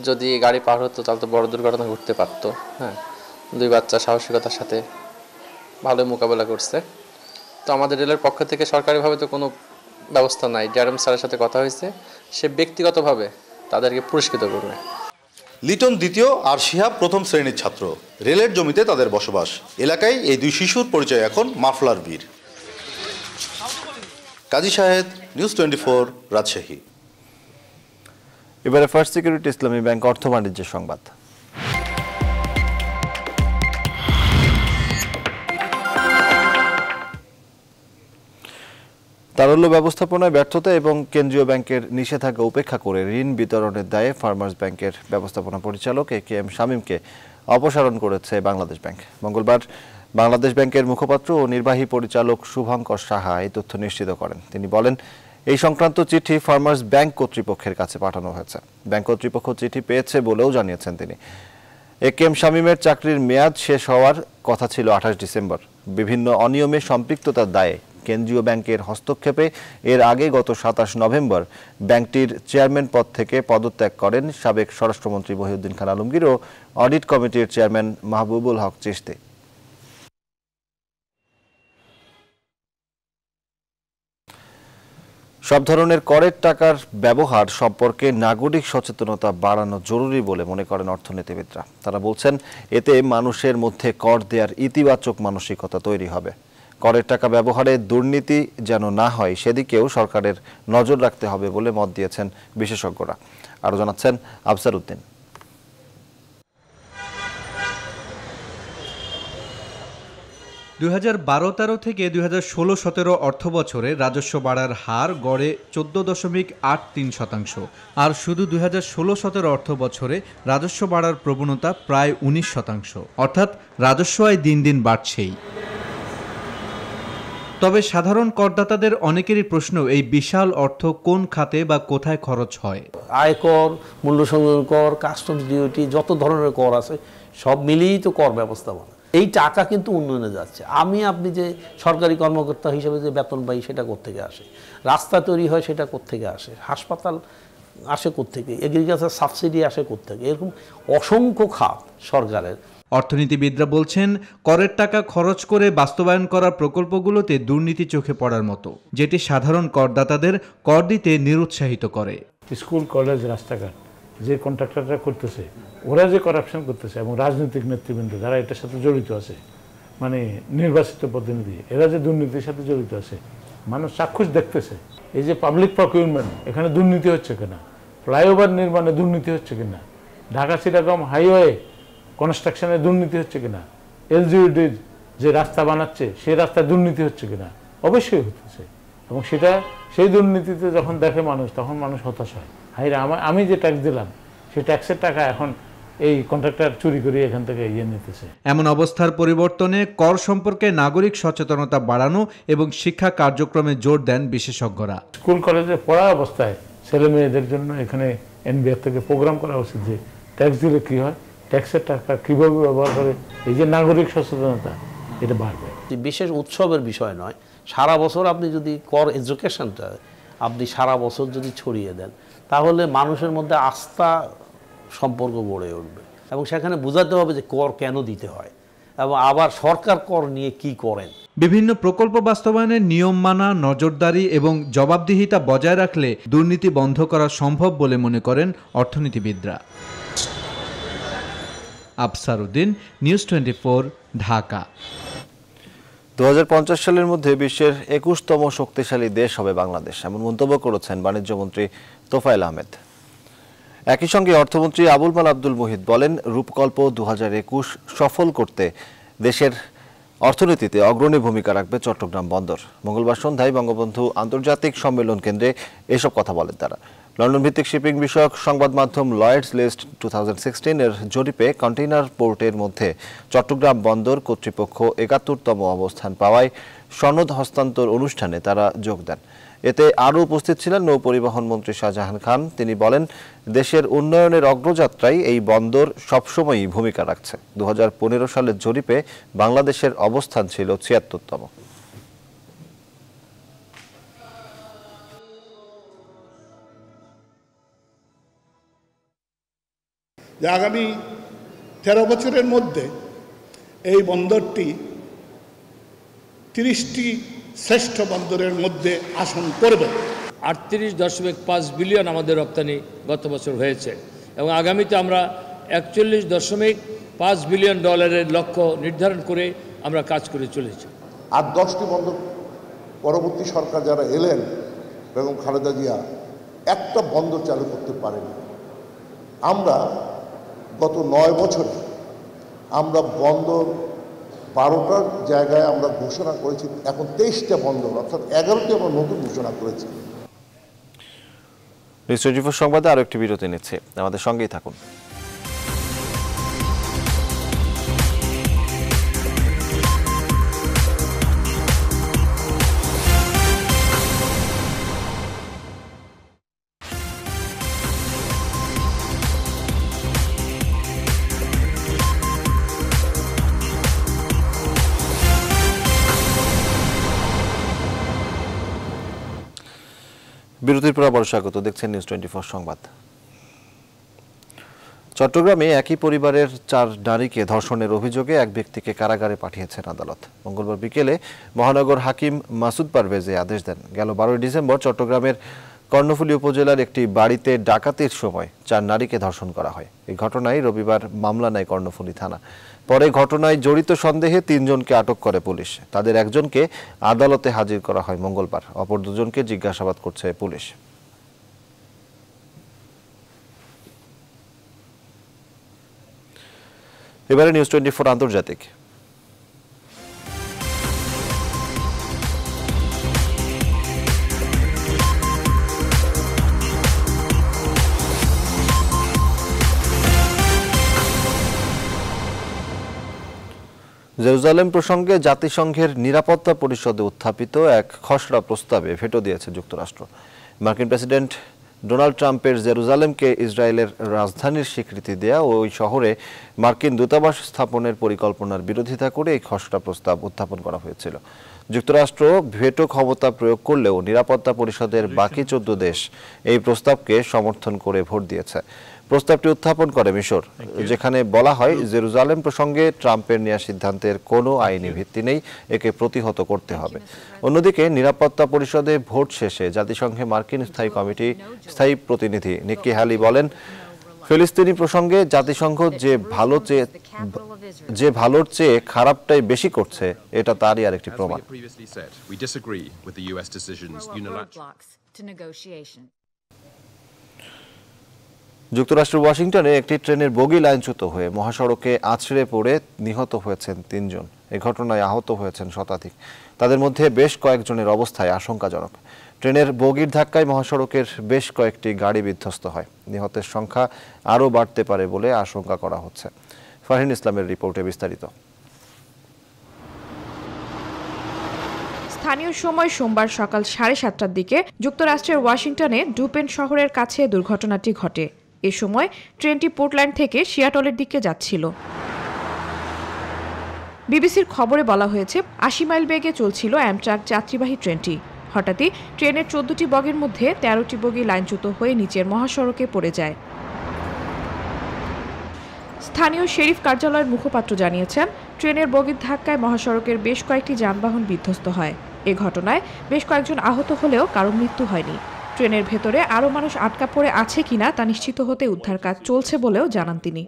যদি গাড়ি পার হতো তাহলে তো বড় দুর্ঘটনা ঘটতে পারত হ্যাঁ দুই বাচ্চা সাহসিকতার সাথে ভালো মোকাবেলা করছে তো আমাদের রেলের পক্ষ থেকে সরকারিভাবে তো কোনো ব্যবস্থা নাই ড্যারম স্যারের সাথে কথা হয়েছে সে ব্যক্তিগতভাবে তাদেরকে পুরস্কৃত করবে লিটন দ্বিতীয় আর শিহাব প্রথম শ্রেণীর ছাত্র রেলের জমিতে তাদের বসবাস এলাকায় এই দুই শিশুর পরিচয় এখন মাফলার বীর Kazi Shahed news twenty four Rajshahi এবারে ফার্স্ট সিকিউরিটি ইসলামী ব্যাংক অর্থ বাণিজ্যের সংবাদ তারল্য ব্যবস্থাপনায় ব্যর্থতা এবং কেন্দ্রীয় ব্যাংকের নিষেধাজ্ঞা উপেক্ষা করে ঋণ বিতরণের দায়ে ফার্মার্স ব্যাংকের ব্যবস্থাপনা পরিচালক এ কে এম শামীমকে অপসারণ করেছে বাংলাদেশ ব্যাংক মঙ্গলবার বাংলাদেশ ব্যাংকের মুখপাত্র ও নির্বাহী পরিচালক শুভঙ্কর সাহা এই তথ্য নিশ্চিত করেন তিনি বলেন এই সংক্রান্ত চিঠি ফার্মার্স ব্যাংক কর্তৃপক্ষের কাছে পাঠানো হয়েছে ব্যাংক কর্তৃপক্ষ চিঠি পেয়েছে বলেও জানিয়েছেন তিনি এ কে এম শামীমের চাকরির মেয়াদ শেষ হওয়ার কথা ছিল আঠাশ ডিসেম্বর বিভিন্ন অনিয়মে সম্পৃক্ততার দায়ে কেন্দ্রীয় ব্যাংকের হস্তক্ষেপে এর আগে গত সাতাশ নভেম্বর ব্যাংকটির চেয়ারম্যান পদ থেকে পদত্যাগ করেন সাবেক স্বরাষ্ট্রমন্ত্রী বহিউদ্দিন খান আলমগীর ও অডিট কমিটির চেয়ারম্যান মাহবুবুল হক চেষ্টে সব ধরনের করের টাকার ব্যবহার সম্পর্কে নাগরিক সচেতনতা বাড়ানো জরুরি বলে মনে করেন অর্থনীতিবিদরা তারা বলছেন এতে মানুষের মধ্যে কর দেওয়ার ইতিবাচক মানসিকতা তৈরি হবে করের টাকা ব্যবহারে দুর্নীতি যেন না হয় সেদিকেও সরকারের নজর রাখতে হবে বলে মত দিয়েছেন বিশেষজ্ঞরা আরও জানাচ্ছেন আফসার উদ্দিন দুই হাজার বারো তেরো থেকে দুই হাজার ষোলো সতেরো অর্থ বছরে রাজস্ব বাড়ার হার গড়ে চোদ্দ দশমিক আট তিন শতাংশ আর শুধু দুই হাজার ষোলো সতেরো অর্থ বছরে রাজস্ব বাড়ার প্রবণতা প্রায় উনিশ শতাংশ অর্থাৎ রাজস্ব আয় দিন দিন বাড়ছেই তবে সাধারণ করদাতাদের অনেকেরই প্রশ্ন এই বিশাল অর্থ কোন খাতে বা কোথায় খরচ হয় আয়কর মূল্য সংযোজন কর কাস্টমস ডিউটি যত ধরনের কর আছে সব মিলিয়েই তো কর ব্যবস্থাপনা এই টাকা কিন্তু উন্নয়নে যাচ্ছে আমি আপনি যে সরকারি কর্মকর্তা হিসেবে যে বেতন পাই সেটা থেকে আসে রাস্তা তৈরি হয় সেটা থেকে আসে হাসপাতাল আসে থেকে এগ্রিকালচার সাবসিডি আসে থেকে এরকম অসংখ্য খাত সরকারের অর্থনীতিবিদরা বলছেন করের টাকা খরচ করে বাস্তবায়ন করা প্রকল্পগুলোতে দুর্নীতি চোখে পড়ার মতো যেটি সাধারণ করদাতাদের কর দিতে নিরুৎসাহিত করে স্কুল কলেজ রাস্তাঘাট যে কন্ট্রাক্টররা করতেছে ওরা যে করাপশন করতেছে এবং রাজনৈতিক নেতৃবৃন্দ যারা এটার সাথে জড়িত আছে মানে নির্বাচিত প্রতিনিধি এরা যে দুর্নীতির সাথে জড়িত আছে মানুষ চাক্ষুষ দেখতেছে এই যে পাবলিক প্রকিউরমেন্ট এখানে দুর্নীতি হচ্ছে কিনা ফ্লাইওভার নির্মাণে দুর্নীতি হচ্ছে কিনা ঢাকা সিরাগম হাইওয়ে কনস্ট্রাকশনে দুর্নীতি হচ্ছে কিনা এলজিউডির যে রাস্তা বানাচ্ছে সেই রাস্তায় দুর্নীতি হচ্ছে কিনা অবশ্যই হতেছে এবং সেটা সেই দুর্নীতিতে যখন দেখে মানুষ তখন মানুষ হতাশ হয় হাই আমার আমি যে ট্যাক্স দিলাম সেই ট্যাক্সের টাকা এখন এই কন্ট্রাক্টর চুরি করে এখান থেকে ইয়ে নিতেছে এমন অবস্থার পরিবর্তনে কর সম্পর্কে নাগরিক সচেতনতা বাড়ানো এবং শিক্ষা কার্যক্রমে জোর দেন বিশেষজ্ঞরা স্কুল কলেজে পড়া অবস্থায় ছেলে মেয়েদের জন্য এখানে এনবিআর থেকে প্রোগ্রাম করা উচিত যে ট্যাক্স দিলে কী হয় ট্যাক্সের টাকা কীভাবে ব্যবহার করে এই যে নাগরিক সচেতনতা এটা বাড়বে বিশেষ উৎসবের বিষয় নয় সারা বছর আপনি যদি কর এডুকেশনটা আপনি সারা বছর যদি ছড়িয়ে দেন তাহলে মানুষের মধ্যে আস্থা সম্পর্ক গড়ে উঠবে এবং সেখানে বোঝাতে হবে যে কর কেন দিতে হয় এবং আবার সরকার কর নিয়ে কি করেন বিভিন্ন প্রকল্প বাস্তবায়নের নিয়ম মানা নজরদারি এবং জবাবদিহিতা বজায় রাখলে দুর্নীতি বন্ধ করা সম্ভব বলে মনে করেন অর্থনীতিবিদরা আফসার উদ্দিন নিউজ টোয়েন্টি ঢাকা দু সালের মধ্যে বিশ্বের একুশতম শক্তিশালী দেশ হবে বাংলাদেশ এমন মন্তব্য করেছেন বাণিজ্যমন্ত্রী তোফায়েল আহমেদ একই সঙ্গে অর্থমন্ত্রী আবুল মাল আব্দুল মুহিত বলেন রূপকল্প দু সফল করতে দেশের অর্থনীতিতে অগ্রণী ভূমিকা রাখবে চট্টগ্রাম বন্দর মঙ্গলবার সন্ধ্যায় বঙ্গবন্ধু আন্তর্জাতিক সম্মেলন কেন্দ্রে এসব কথা বলেন তারা লন্ডন ভিত্তিক শিপিং বিষয়ক সংবাদ মাধ্যম লয়েডস লিস্ট টু এর জরিপে কন্টেইনার পোর্টের মধ্যে চট্টগ্রাম বন্দর কর্তৃপক্ষ একাত্তরতম অবস্থান পাওয়ায় সনদ হস্তান্তর অনুষ্ঠানে তারা যোগ দেন এতে আরও উপস্থিত ছিলেন নৌ পরিবহন মন্ত্রী শাহজাহান খান তিনি বলেন দেশের উন্নয়নের অগ্রযাত্রায় এই বন্দর সবসময়ই ভূমিকা রাখছে দু সালের জরিপে বাংলাদেশের অবস্থান ছিল ছিয়াত্তরতম যে আগামী তেরো বছরের মধ্যে এই বন্দরটি তিরিশটি শ্রেষ্ঠ বন্দরের মধ্যে আসন করবে আটত্রিশ দশমিক পাঁচ বিলিয়ন আমাদের রপ্তানি গত বছর হয়েছে এবং আগামীতে আমরা একচল্লিশ দশমিক পাঁচ বিলিয়ন ডলারের লক্ষ্য নির্ধারণ করে আমরা কাজ করে চলেছি আর দশটি বন্দর পরবর্তী সরকার যারা এলেন বেগম খালেদা জিয়া একটা বন্দর চালু করতে পারেনি আমরা গত নয় বছরে আমরা বন্দর বারোটার জায়গায় আমরা ঘোষণা করেছি এখন তেইশটা বন্দর অর্থাৎ এগারোটি আমরা নতুন ঘোষণা করেছি সংবাদে আরও একটি বিরতি নিচ্ছে আমাদের সঙ্গেই থাকুন বিরতির পর আবার স্বাগত দেখছেন নিউজ টোয়েন্টি সংবাদ চট্টগ্রামে একই পরিবারের চার নারীকে ধর্ষণের অভিযোগে এক ব্যক্তিকে কারাগারে পাঠিয়েছেন আদালত মঙ্গলবার বিকেলে মহানগর হাকিম মাসুদ পারভেজে আদেশ দেন গেল বারোই ডিসেম্বর চট্টগ্রামের কর্ণফুলী উপজেলার একটি বাড়িতে ডাকাতির সময় চার নারীকে ধর্ষণ করা হয় এই ঘটনায় রবিবার মামলা নেয় কর্ণফুলী থানা পরে ঘটনায় জড়িত সন্দেহে তিনজনকে আটক করে পুলিশ তাদের একজনকে আদালতে হাজির করা হয় মঙ্গলবার অপর দুজনকে জিজ্ঞাসাবাদ করছে পুলিশ এবারে নিউজ টোয়েন্টি ফোর আন্তর্জাতিক জেরুজালেম প্রসঙ্গে জাতিসংঘের নিরাপত্তা পরিষদে উত্থাপিত এক খসড়া প্রস্তাবে ভেটো দিয়েছে যুক্তরাষ্ট্র মার্কিন প্রেসিডেন্ট ডোনাল্ড ট্রাম্পের জেরুজালেমকে ইসরায়েলের রাজধানীর স্বীকৃতি দেয়া ও ওই শহরে মার্কিন দূতাবাস স্থাপনের পরিকল্পনার বিরোধিতা করে এই খসড়া প্রস্তাব উত্থাপন করা হয়েছিল যুক্তরাষ্ট্র ভেটো ক্ষমতা প্রয়োগ করলেও নিরাপত্তা পরিষদের বাকি চোদ্দ দেশ এই প্রস্তাবকে সমর্থন করে ভোট দিয়েছে প্রস্তাবটি উত্থাপন করে মিশর যেখানে বলা হয় জেরুজালেম প্রসঙ্গে ট্রাম্পের নেওয়া সিদ্ধান্তের কোনো আইনি ভিত্তি নেই একে প্রতিহত করতে হবে অন্যদিকে নিরাপত্তা পরিষদে ভোট শেষে জাতিসংঘে মার্কিন স্থায়ী কমিটি স্থায়ী প্রতিনিধি নিক্কি হ্যালি বলেন ফিলিস্তিনি প্রসঙ্গে জাতিসংঘ যে ভালো চেয়ে যে ভালোর চেয়ে খারাপটাই বেশি করছে এটা তারই আরেকটি প্রমাণ যুক্তরাষ্ট্রের ওয়াশিংটনে একটি ট্রেনের বগি লাইনচ্যুত হয়ে মহাসড়কে আছড়ে পড়ে নিহত হয়েছেন তিনজন এ ঘটনায় আহত হয়েছেন শতাধিক তাদের মধ্যে বেশ কয়েকজনের অবস্থায় আশঙ্কাজনক ট্রেনের বগির ধাক্কায় মহাসড়কের বেশ কয়েকটি গাড়ি বিধ্বস্ত হয় নিহতের সংখ্যা আরও বাড়তে পারে বলে আশঙ্কা করা হচ্ছে ফাহিন ইসলামের রিপোর্টে বিস্তারিত স্থানীয় সময় সোমবার সকাল সাড়ে সাতটার দিকে যুক্তরাষ্ট্রের ওয়াশিংটনে ডুপেন শহরের কাছে দুর্ঘটনাটি ঘটে এ সময় ট্রেনটি পোর্টল্যান্ড থেকে সিয়াটলের দিকে যাচ্ছিল বিবিসির খবরে বলা হয়েছে আশি মাইল বেগে চলছিল অ্যামট্রাক যাত্রীবাহী ট্রেনটি হঠাৎই ট্রেনের চোদ্দটি বগের মধ্যে তেরোটি বগি লাইনচ্যুত হয়ে নিচের মহাসড়কে পড়ে যায় স্থানীয় শেরিফ কার্যালয়ের মুখপাত্র জানিয়েছেন ট্রেনের বগির ধাক্কায় মহাসড়কের বেশ কয়েকটি যানবাহন বিধ্বস্ত হয় এ ঘটনায় বেশ কয়েকজন আহত হলেও কারো মৃত্যু হয়নি ট্রেনের ভেতরে আরও মানুষ আটকা পড়ে আছে কিনা তা নিশ্চিত হতে উদ্ধার কাজ চলছে বলেও জানান তিনি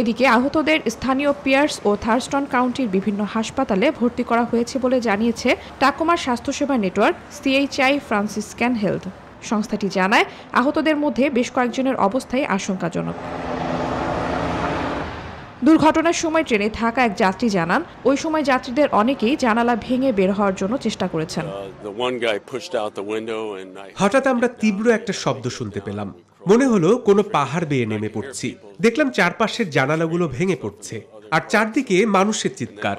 এদিকে আহতদের স্থানীয় পিয়ার্স ও থার্স্টন কাউন্টির বিভিন্ন হাসপাতালে ভর্তি করা হয়েছে বলে জানিয়েছে টাকুমার স্বাস্থ্যসেবা নেটওয়ার্ক সিএইচআই ফ্রান্সিসক্যান হেলথ সংস্থাটি জানায় আহতদের মধ্যে বেশ কয়েকজনের অবস্থাই আশঙ্কাজনক দুর্ঘটনার সময় ট্রেনে থাকা এক যাত্রী জানান ওই সময় যাত্রীদের অনেকেই জানালা ভেঙে বের হওয়ার জন্য চেষ্টা করেছেন uh, হঠাৎ আমরা তীব্র একটা শব্দ শুনতে পেলাম মনে হলো কোনো পাহাড় বেয়ে নেমে পড়ছি দেখলাম চারপাশের জানালাগুলো ভেঙে পড়ছে আর চারদিকে মানুষের চিৎকার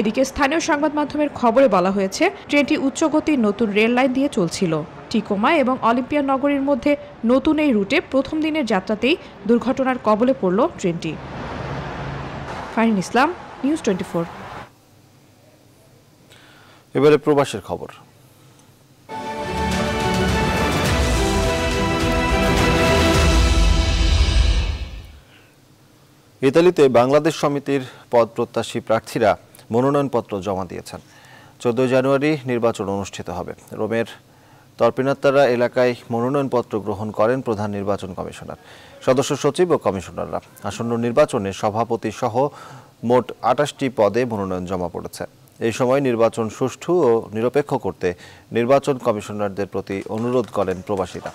এদিকে স্থানীয় সংবাদ মাধ্যমের খবরে বলা হয়েছে ট্রেনটি উচ্চগতির নতুন রেল লাইন দিয়ে চলছিল টিকোমা এবং অলিম্পিয়া নগরীর মধ্যে নতুন এই রুটে প্রথম দিনের যাত্রাতেই দুর্ঘটনার কবলে পড়ল ট্রেনটি ফারিন ইসলাম নিউজ টোয়েন্টি এবারে প্রবাসের খবর ইতালিতে বাংলাদেশ সমিতির পদ প্রত্যাশী প্রার্থীরা মনোনয়নপত্র জমা দিয়েছেন চোদ্দ জানুয়ারি নির্বাচন অনুষ্ঠিত হবে রোমের তর্পিনাত্তারা এলাকায় মনোনয়নপত্র গ্রহণ করেন প্রধান নির্বাচন কমিশনার সদস্য সচিব ও কমিশনাররা আসন্ন নির্বাচনে সভাপতি সহ মোট আটাশটি পদে মনোনয়ন জমা পড়েছে এই সময় নির্বাচন সুষ্ঠু ও নিরপেক্ষ করতে নির্বাচন কমিশনারদের প্রতি অনুরোধ করেন প্রবাসীরা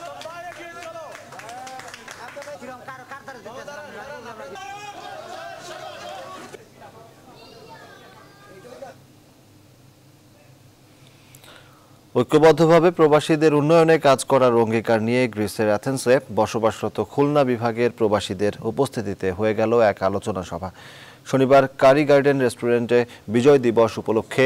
ঐক্যবদ্ধভাবে প্রবাসীদের উন্নয়নে কাজ করার অঙ্গীকার নিয়ে গ্রিসের অ্যাথেন্সে বসবাসরত খুলনা বিভাগের প্রবাসীদের উপস্থিতিতে হয়ে গেল এক আলোচনা সভা শনিবার কারি গার্ডেন রেস্টুরেন্টে বিজয় দিবস উপলক্ষে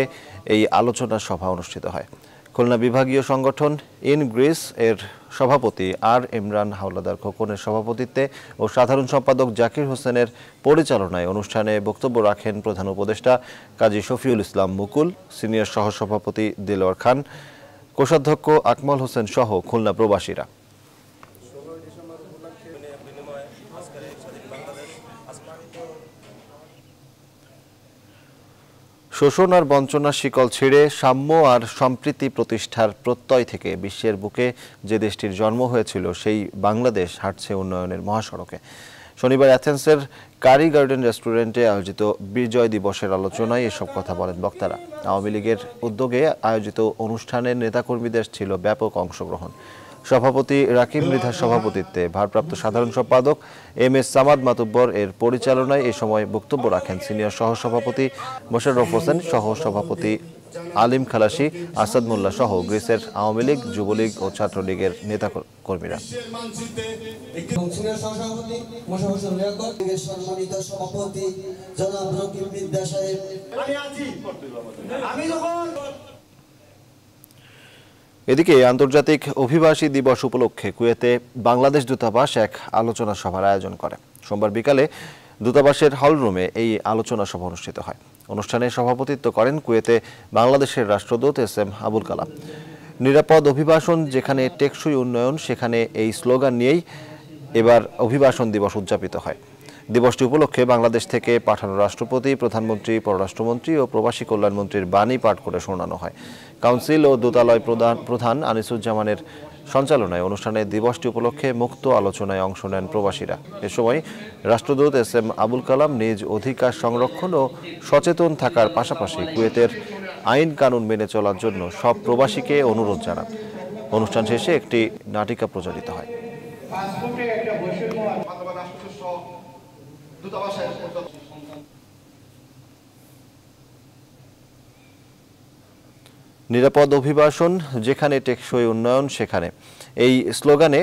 এই আলোচনা সভা অনুষ্ঠিত হয় খুলনা বিভাগীয় সংগঠন ইন গ্রিস এর সভাপতি আর ইমরান হাওলাদার খোকনের সভাপতিত্বে ও সাধারণ সম্পাদক জাকির হোসেনের পরিচালনায় অনুষ্ঠানে বক্তব্য রাখেন প্রধান উপদেষ্টা কাজী শফিউল ইসলাম মুকুল সিনিয়র সহসভাপতি দিলওয়ার খান কোষাধ্যক্ষ আকমল হোসেন সহ খুলনা প্রবাসীরা শোষণ আর বঞ্চনার শিকল ছেড়ে সাম্য আর সম্প্রীতি প্রতিষ্ঠার প্রত্যয় থেকে বিশ্বের বুকে যে দেশটির জন্ম হয়েছিল সেই বাংলাদেশ হাঁটছে উন্নয়নের মহাসড়কে শনিবার অ্যাথেন্সের কারি গার্ডেন রেস্টুরেন্টে আয়োজিত বিজয় দিবসের আলোচনায় এসব কথা বলেন বক্তারা আওয়ামী লীগের উদ্যোগে আয়োজিত অনুষ্ঠানে নেতাকর্মীদের ছিল ব্যাপক অংশগ্রহণ সভাপতি রাকিব মৃধার সভাপতিত্বে ভারপ্রাপ্ত সাধারণ সম্পাদক এম এস সামাদ মাতুব্বর এর পরিচালনায় এ সময় বক্তব্য রাখেন সিনিয়র সহসভাপতি মোশাররফ হোসেন সহ সভাপতি আলিম খালাসি আসাদ মোল্লা সহ গ্রিসের আওয়ামী লীগ যুবলীগ ও ছাত্রলীগের নেতা কর্মীরা এদিকে আন্তর্জাতিক অভিবাসী দিবস উপলক্ষে কুয়েতে বাংলাদেশ দূতাবাস এক আলোচনা সভার আয়োজন করে সোমবার বিকালে দূতাবাসের হলরুমে এই আলোচনা সভা অনুষ্ঠিত হয় অনুষ্ঠানে সভাপতিত্ব করেন কুয়েতে বাংলাদেশের রাষ্ট্রদূত এস এম আবুল কালাম নিরাপদ অভিবাসন যেখানে টেকসই উন্নয়ন সেখানে এই স্লোগান নিয়েই এবার অভিবাসন দিবস উদযাপিত হয় দিবসটি উপলক্ষে বাংলাদেশ থেকে পাঠানো রাষ্ট্রপতি প্রধানমন্ত্রী পররাষ্ট্রমন্ত্রী ও প্রবাসী কল্যাণমন্ত্রীর বাণী পাঠ করে শোনানো হয় কাউন্সিল ও দোতালয় প্রধান প্রধান আনিসুজ্জামানের সঞ্চালনায় অনুষ্ঠানে দিবসটি উপলক্ষে মুক্ত আলোচনায় অংশ নেন প্রবাসীরা এ সময় রাষ্ট্রদূত এস এম আবুল কালাম নিজ অধিকার সংরক্ষণ ও সচেতন থাকার পাশাপাশি কুয়েতের আইন কানুন মেনে চলার জন্য সব প্রবাসীকে অনুরোধ জানান অনুষ্ঠান শেষে একটি নাটিকা প্রচারিত হয় নিরাপদ অভিবাসন যেখানে টেকসই উন্নয়ন সেখানে এই স্লোগানে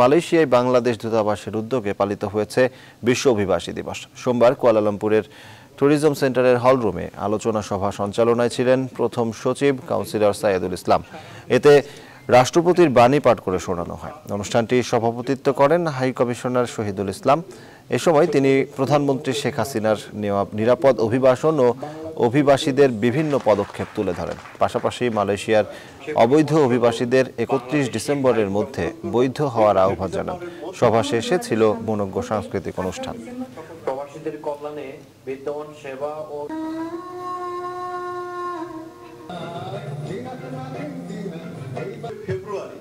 মালয়েশিয়ায় বাংলাদেশ দূতাবাসের উদ্যোগে পালিত হয়েছে বিশ্ব অভিবাসী দিবস সোমবার কুয়ালালামপুরের ট্যুরিজম সেন্টারের হলরুমে আলোচনা সভা সঞ্চালনায় ছিলেন প্রথম সচিব কাউন্সিলর সাইদুল ইসলাম এতে রাষ্ট্রপতির বাণী পাঠ করে শোনানো হয় অনুষ্ঠানটি সভাপতিত্ব করেন হাই কমিশনার শহীদুল ইসলাম এ সময় তিনি প্রধানমন্ত্রী শেখ হাসিনার নেওয়া নিরাপদ অভিবাসন ও অভিবাসীদের বিভিন্ন পদক্ষেপ তুলে ধরেন পাশাপাশি মালয়েশিয়ার অবৈধ অভিবাসীদের একত্রিশ ডিসেম্বরের মধ্যে বৈধ হওয়ার আহ্বান জানান সভা শেষে ছিল মনজ্ঞ সাংস্কৃতিক অনুষ্ঠান ফেব্রুয়ারি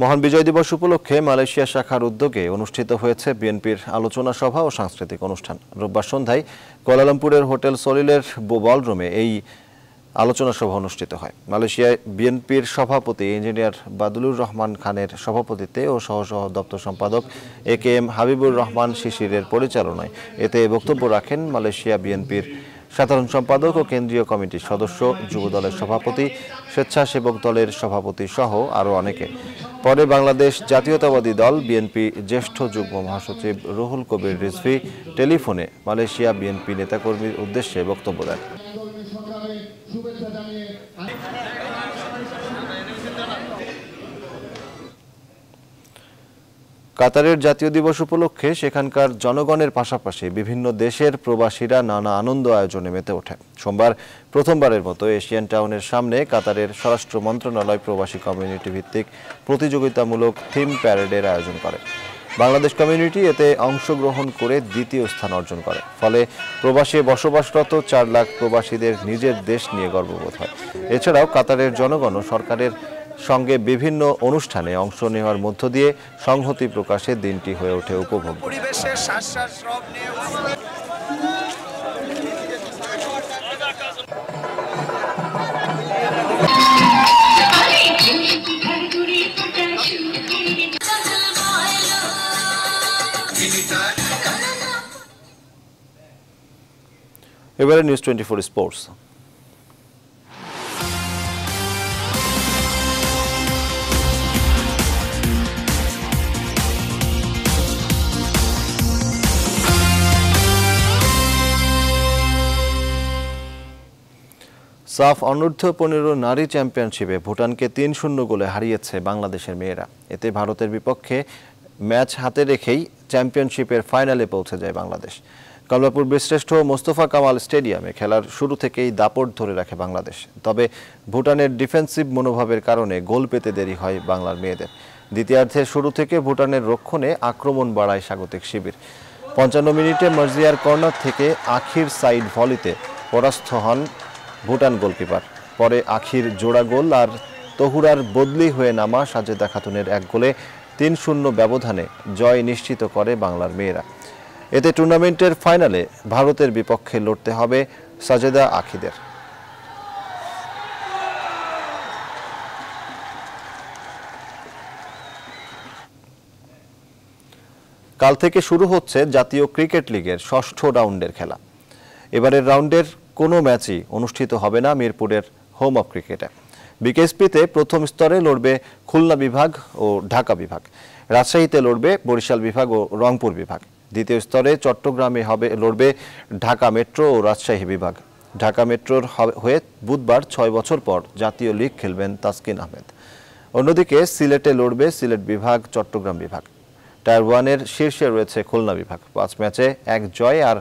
মহান বিজয় দিবস উপলক্ষে মালয়েশিয়া শাখার উদ্যোগে অনুষ্ঠিত হয়েছে বিএনপির আলোচনা সভা ও সাংস্কৃতিক অনুষ্ঠান রোববার সন্ধ্যায় কোয়ালালামপুরের হোটেল সলিলের রুমে এই আলোচনা সভা অনুষ্ঠিত হয় মালয়েশিয়ায় বিএনপির সভাপতি ইঞ্জিনিয়ার বাদুলুর রহমান খানের সভাপতিত্বে ও সহসহ দপ্তর সম্পাদক A K M Habibur Rahman শিশিরের পরিচালনায় এতে বক্তব্য রাখেন মালয়েশিয়া বিএনপির সাধারণ সম্পাদক ও কেন্দ্রীয় কমিটির সদস্য যুব দলের সভাপতি স্বেচ্ছাসেবক দলের সভাপতি সহ আরও অনেকে পরে বাংলাদেশ জাতীয়তাবাদী দল বিএনপি জ্যেষ্ঠ যুগ্ম মহাসচিব রুহুল কবির রিজভি টেলিফোনে মালয়েশিয়া বিএনপি নেতাকর্মীর উদ্দেশ্যে বক্তব্য দেন কাতারের জাতীয় দিবস উপলক্ষে সেখানকার জনগণের পাশাপাশি বিভিন্ন দেশের প্রবাসীরা নানা আনন্দ আয়োজনে মেতে ওঠে সোমবার প্রথমবারের মতো এশিয়ান টাউনের সামনে কাতারের স্বরাষ্ট্র মন্ত্রণালয় প্রবাসী কমিউনিটি ভিত্তিক প্রতিযোগিতামূলক থিম প্যারেডের আয়োজন করে বাংলাদেশ কমিউনিটি এতে অংশগ্রহণ করে দ্বিতীয় স্থান অর্জন করে ফলে প্রবাসে বসবাসরত চার লাখ প্রবাসীদের নিজের দেশ নিয়ে গর্ববোধ হয় এছাড়াও কাতারের জনগণ সরকারের সঙ্গে বিভিন্ন অনুষ্ঠানে অংশ নেওয়ার মধ্য দিয়ে সংহতি প্রকাশে দিনটি হয়ে ওঠে উপভোগ এবারে নিউজ টোয়েন্টি ফোর স্পোর্টস সাফ অনূর্ধ্ব পনেরো নারী চ্যাম্পিয়নশিপে ভুটানকে তিন শূন্য গোলে হারিয়েছে বাংলাদেশের মেয়েরা এতে ভারতের বিপক্ষে ম্যাচ হাতে রেখেই চ্যাম্পিয়নশিপের ফাইনালে পৌঁছে যায় বাংলাদেশ কমলাপুর বীরশ্রেষ্ঠ মোস্তফা কামাল স্টেডিয়ামে খেলার শুরু থেকেই দাপট ধরে রাখে বাংলাদেশ তবে ভুটানের ডিফেন্সিভ মনোভাবের কারণে গোল পেতে দেরি হয় বাংলার মেয়েদের দ্বিতীয়ার্ধের শুরু থেকে ভুটানের রক্ষণে আক্রমণ বাড়ায় স্বাগতিক শিবির পঞ্চান্ন মিনিটে মর্জিয়ার কর্নার থেকে আখির সাইড ভলিতে পরাস্ত হন ভুটান গোলকিপার পরে আখির জোড়া গোল আর তহুরার বদলি হয়ে নামা সাজেদা খাতুনের এক গোলে তিন শূন্য ব্যবধানে জয় নিশ্চিত করে বাংলার মেয়েরা এতে টুর্নামেন্টের ফাইনালে ভারতের বিপক্ষে লড়তে হবে সাজেদা আখিদের কাল থেকে শুরু হচ্ছে জাতীয় ক্রিকেট লিগের ষষ্ঠ রাউন্ডের খেলা এবারের রাউন্ডের কোনো ম্যাচই অনুষ্ঠিত হবে না মিরপুরের হোম অফ ক্রিকেটে বিকেএসপিতে প্রথম স্তরে লড়বে খুলনা বিভাগ ও ঢাকা বিভাগ রাজশাহীতে লড়বে বরিশাল বিভাগ ও রংপুর বিভাগ দ্বিতীয় স্তরে চট্টগ্রামে হবে লড়বে ঢাকা মেট্রো ও রাজশাহী বিভাগ ঢাকা মেট্রোর হয়ে বুধবার ছয় বছর পর জাতীয় লিগ খেলবেন তাসকিন আহমেদ অন্যদিকে সিলেটে লড়বে সিলেট বিভাগ চট্টগ্রাম বিভাগ টায়ার ওয়ানের শীর্ষে রয়েছে খুলনা বিভাগ পাঁচ ম্যাচে এক জয় আর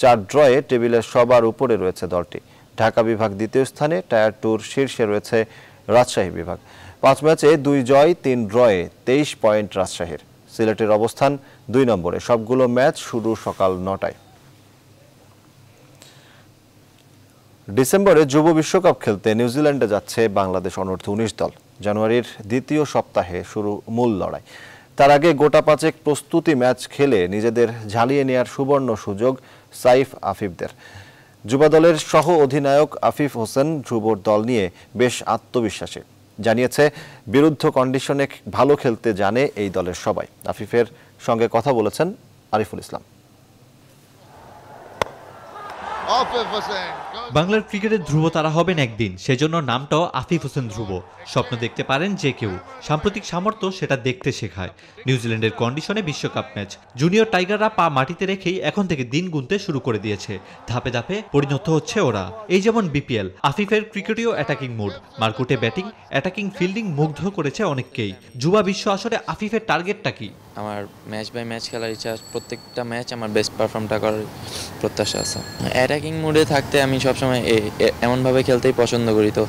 চার ড্রয়ে টেবিলের সবার উপরে রয়েছে দলটি ঢাকা বিভাগ দ্বিতীয় স্থানে টায়ার টুর শীর্ষে রয়েছে রাজশাহী বিভাগ পাঁচ ম্যাচে দুই জয় তিন ড্রয়ে তেইশ পয়েন্ট রাজশাহীর সিলেটের অবস্থান দুই নম্বরে সবগুলো ম্যাচ শুরু সকাল নটায় ডিসেম্বরে যুব বিশ্বকাপ খেলতে নিউজিল্যান্ডে যাচ্ছে বাংলাদেশ অনর্থ উনিশ দল জানুয়ারির দ্বিতীয় সপ্তাহে শুরু মূল লড়াই তার আগে গোটা পাঁচেক প্রস্তুতি ম্যাচ খেলে নিজেদের ঝালিয়ে নেয়ার সুবর্ণ সুযোগ সাইফ আফিফদের যুবা দলের সহ অধিনায়ক আফিফ হোসেন ধ্রুবর দল নিয়ে বেশ আত্মবিশ্বাসী জানিয়েছে বিরুদ্ধ কন্ডিশনে ভালো খেলতে জানে এই দলের সবাই আফিফের সঙ্গে কথা বলেছেন আরিফুল ইসলাম বাংলার ক্রিকেটের ধ্রুব তারা হবেন একদিন সেজন্য নামটাও আফিফ হোসেন ধ্রুব স্বপ্ন দেখতে পারেন যে কেউ সাম্প্রতিক সামর্থ্য সেটা দেখতে শেখায় নিউজিল্যান্ডের কন্ডিশনে বিশ্বকাপ ম্যাচ জুনিয়র টাইগাররা পা মাটিতে রেখেই এখন থেকে দিন গুনতে শুরু করে দিয়েছে ধাপে ধাপে পরিণত হচ্ছে ওরা এই যেমন বিপিএল আফিফের ক্রিকেটীয় অ্যাটাকিং মোড মার্কুটে ব্যাটিং অ্যাটাকিং ফিল্ডিং মুগ্ধ করেছে অনেককেই যুবা বিশ্ব আসরে আফিফের টার্গেটটা কি আমার ম্যাচ বাই ম্যাচ খেলার ইচ্ছা প্রত্যেকটা ম্যাচ আমার বেস্ট পারফর্মটা করার প্রত্যাশা আছে অ্যাটাকিং মুডে থাকতে আমি সবসময় এমনভাবে খেলতেই পছন্দ করি তো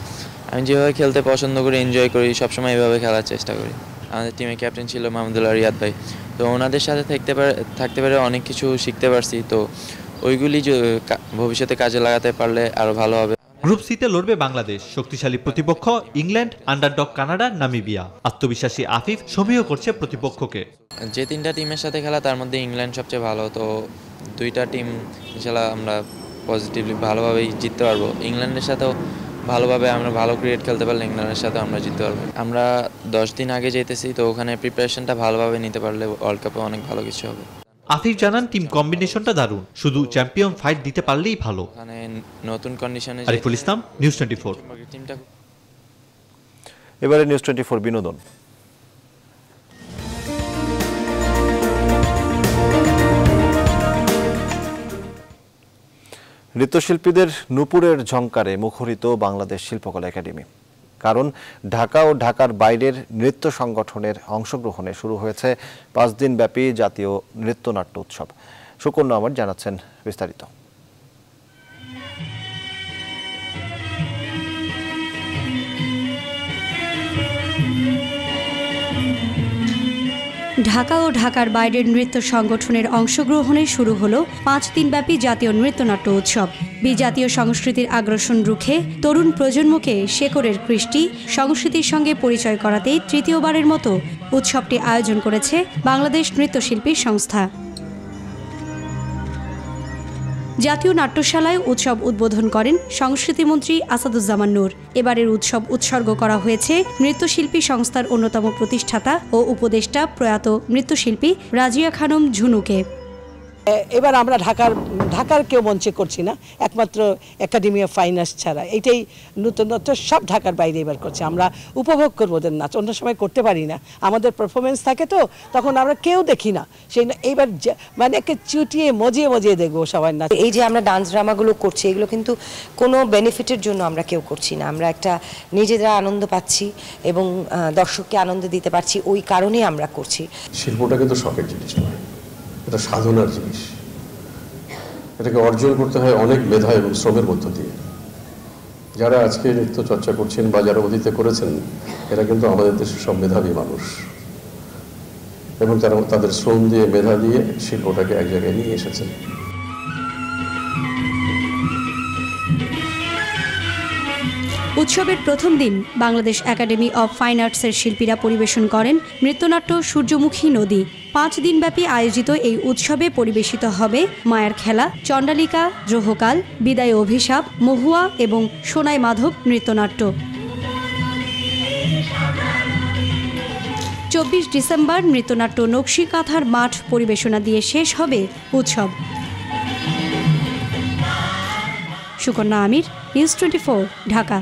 আমি যেভাবে খেলতে পছন্দ করি এনজয় করি সবসময় এভাবে খেলার চেষ্টা করি আমাদের টিমের ক্যাপ্টেন ছিল মাহমুদুল্লাহ রিয়াদ ভাই তো ওনাদের সাথে থাকতে পারে থাকতে পারে অনেক কিছু শিখতে পারছি তো ওইগুলি ভবিষ্যতে কাজে লাগাতে পারলে আরও ভালো হবে গ্রুপ সিতে লড়বে বাংলাদেশ শক্তিশালী প্রতিপক্ষ ইংল্যান্ড আন্ডারডগ কানাডা নামিবিয়া আত্মবিশ্বাসী আফিফ সমীহ করছে প্রতিপক্ষকে যে তিনটা টিমের সাথে খেলা তার মধ্যে ইংল্যান্ড সবচেয়ে ভালো তো দুইটা টিম ইনশাল্লাহ আমরা পজিটিভলি ভালোভাবেই জিততে পারবো ইংল্যান্ডের সাথেও ভালোভাবে আমরা ভালো ক্রিকেট খেলতে পারলে ইংল্যান্ডের সাথে আমরা জিততে পারবো আমরা দশ দিন আগে যেতেছি তো ওখানে প্রিপারেশনটা ভালোভাবে নিতে পারলে ওয়ার্ল্ড কাপে অনেক ভালো কিছু হবে আফিফ জানান টিম কম্বিনেশনটা দারুণ শুধু চ্যাম্পিয়ন ফাইট দিতে পারলেই ভালো মানে নতুন কন্ডিশনে Ariful Islam news twenty four এবারে নিউজ টোয়েন্টি ফোর বিনোদন নৃত্যশিল্পীদের নুপুরের ঝঙ্কারে মুখরিত বাংলাদেশ শিল্পকলা একাডেমি কারণ ঢাকা ও ঢাকার বাইরের নৃত্য সংগঠনের অংশগ্রহণে শুরু হয়েছে পাঁচ দিনব্যাপী জাতীয় নৃত্যনাট্য উৎসব সুকন্যা আমার জানাচ্ছেন বিস্তারিত ঢাকা ও ঢাকার বাইরের নৃত্য সংগঠনের অংশগ্রহণে শুরু হলো পাঁচ দিনব্যাপী জাতীয় নৃত্যনাট্য উৎসব বিজাতীয় সংস্কৃতির আগ্রাসন রুখে তরুণ প্রজন্মকে শেকরের কৃষ্টি সংস্কৃতির সঙ্গে পরিচয় করাতেই তৃতীয়বারের মতো উৎসবটি আয়োজন করেছে বাংলাদেশ নৃত্যশিল্পী সংস্থা জাতীয় নাট্যশালায় উৎসব উদ্বোধন করেন সংস্কৃতিমন্ত্রী আসাদুজ্জামান নূর এবারের উৎসব উৎসর্গ করা হয়েছে নৃত্যশিল্পী সংস্থার অন্যতম প্রতিষ্ঠাতা ও উপদেষ্টা প্রয়াত নৃত্যশিল্পী রাজিয়া খানম ঝুনুকে এবার আমরা ঢাকার ঢাকার কেউ বঞ্চে করছি না একমাত্র একাডেমি অফ ফাইন আর্টস ছাড়া এটাই নতুনত্ব সব ঢাকার বাইরে এবার করছে আমরা উপভোগ করবো ওদের নাচ অন্য সময় করতে পারি না আমাদের পারফরমেন্স থাকে তো তখন আমরা কেউ দেখি না সেই এইবার মানে একে চুটিয়ে মজিয়ে মজিয়ে দেখবো সবার নাচ এই যে আমরা ডান্স ড্রামাগুলো করছি এগুলো কিন্তু কোনো বেনিফিটের জন্য আমরা কেউ করছি না আমরা একটা নিজেরা আনন্দ পাচ্ছি এবং দর্শককে আনন্দ দিতে পারছি ওই কারণেই আমরা করছি শিল্পটা কিন্তু শখের জিনিস নয় এটা সাধনার জিনিস এটাকে অর্জন করতে হয় অনেক মেধা এবং শ্রমের মধ্য দিয়ে যারা আজকে নৃত্য চর্চা করছেন বা যারা অতীতে করেছেন এরা কিন্তু আমাদের দেশের সব মেধাবী মানুষ এবং তারা তাদের শ্রম দিয়ে মেধা দিয়ে শিল্পটাকে এক জায়গায় নিয়ে এসেছেন উৎসবের প্রথম দিন বাংলাদেশ একাডেমি অব ফাইন আর্টসের শিল্পীরা পরিবেশন করেন নৃত্যনাট্য সূর্যমুখী নদী পাঁচ দিনব্যাপী আয়োজিত এই উৎসবে পরিবেশিত হবে মায়ের খেলা চণ্ডালিকা দ্রোহকাল বিদায় অভিশাপ মহুয়া এবং সোনাই মাধব নৃত্যনাট্য চব্বিশ ডিসেম্বর নৃত্যনাট্য নকশি কাঁথার মাঠ পরিবেশনা দিয়ে শেষ হবে উৎসব সুকন্যা আমির নিউজ টোয়েন্টি ঢাকা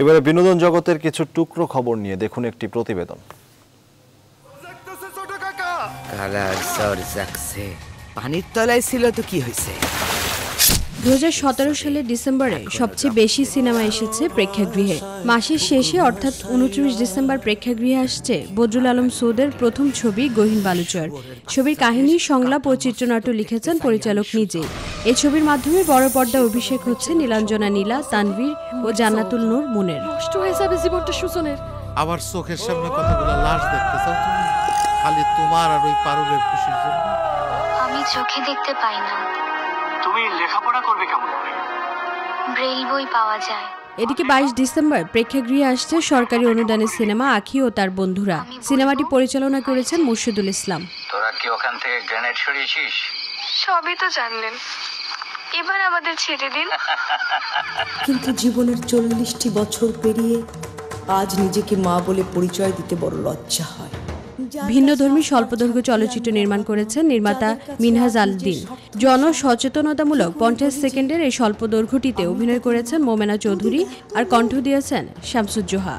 এবারে বিনোদন জগতের কিছু টুকরো খবর নিয়ে দেখুন একটি প্রতিবেদন পানির তলায় ছিল তো কি হয়েছে দু সালের ডিসেম্বরে সবচেয়ে বেশি সিনেমা এসেছে প্রেক্ষাগৃহে মাসের শেষে অর্থাৎ উনত্রিশ ডিসেম্বর প্রেক্ষাগৃহে আসছে বদরুল আলম সৌদের প্রথম ছবি গহীন বালুচর ছবির কাহিনী সংলাপ ও চিত্রনাট্য লিখেছেন পরিচালক নিজেই এই ছবির মাধ্যমে বড় পর্দা অভিষেক হচ্ছে নীলাঞ্জনা নীলা তানভীর ও জান্নাতুল নূর মুনের আবার চোখের সামনে কতগুলো লাশ দেখতে খালি তোমার আর ওই পারুলের খুশির জন্য আমি চোখে দেখতে পাই না তুমি লেখাপড়া করবে কেমন করে ব্রেল বই পাওয়া যায় এদিকে বাইশ ডিসেম্বর প্রেক্ষাগৃহে আসছে সরকারি অনুদানের সিনেমা আখি ও তার বন্ধুরা সিনেমাটি পরিচালনা করেছেন আচ্ছা। মুর্শিদুল ইসলাম তোরা কি ওখান থেকে গ্রেনেড ছড়িয়েছিস সবই তো জানলেন এবার আমাদের ছেড়ে দিন কিন্তু জীবনের চল্লিশটি বছর পেরিয়ে আজ নিজেকে মা বলে পরিচয় দিতে বড় লজ্জা হয় ভিন্নধর্মী স্বল্পদৈর্ঘ্য চলচ্চিত্র নির্মাণ করেছেন নির্মাতা মিনহাজ আলদিন জনসচেতনতামূলক পঞ্চাশ সেকেন্ডের এই স্বল্পদৈর্ঘ্যটিতে অভিনয় করেছেন মোমেনা চৌধুরী আর কণ্ঠ দিয়েছেন শ্যামসুজ্জোহা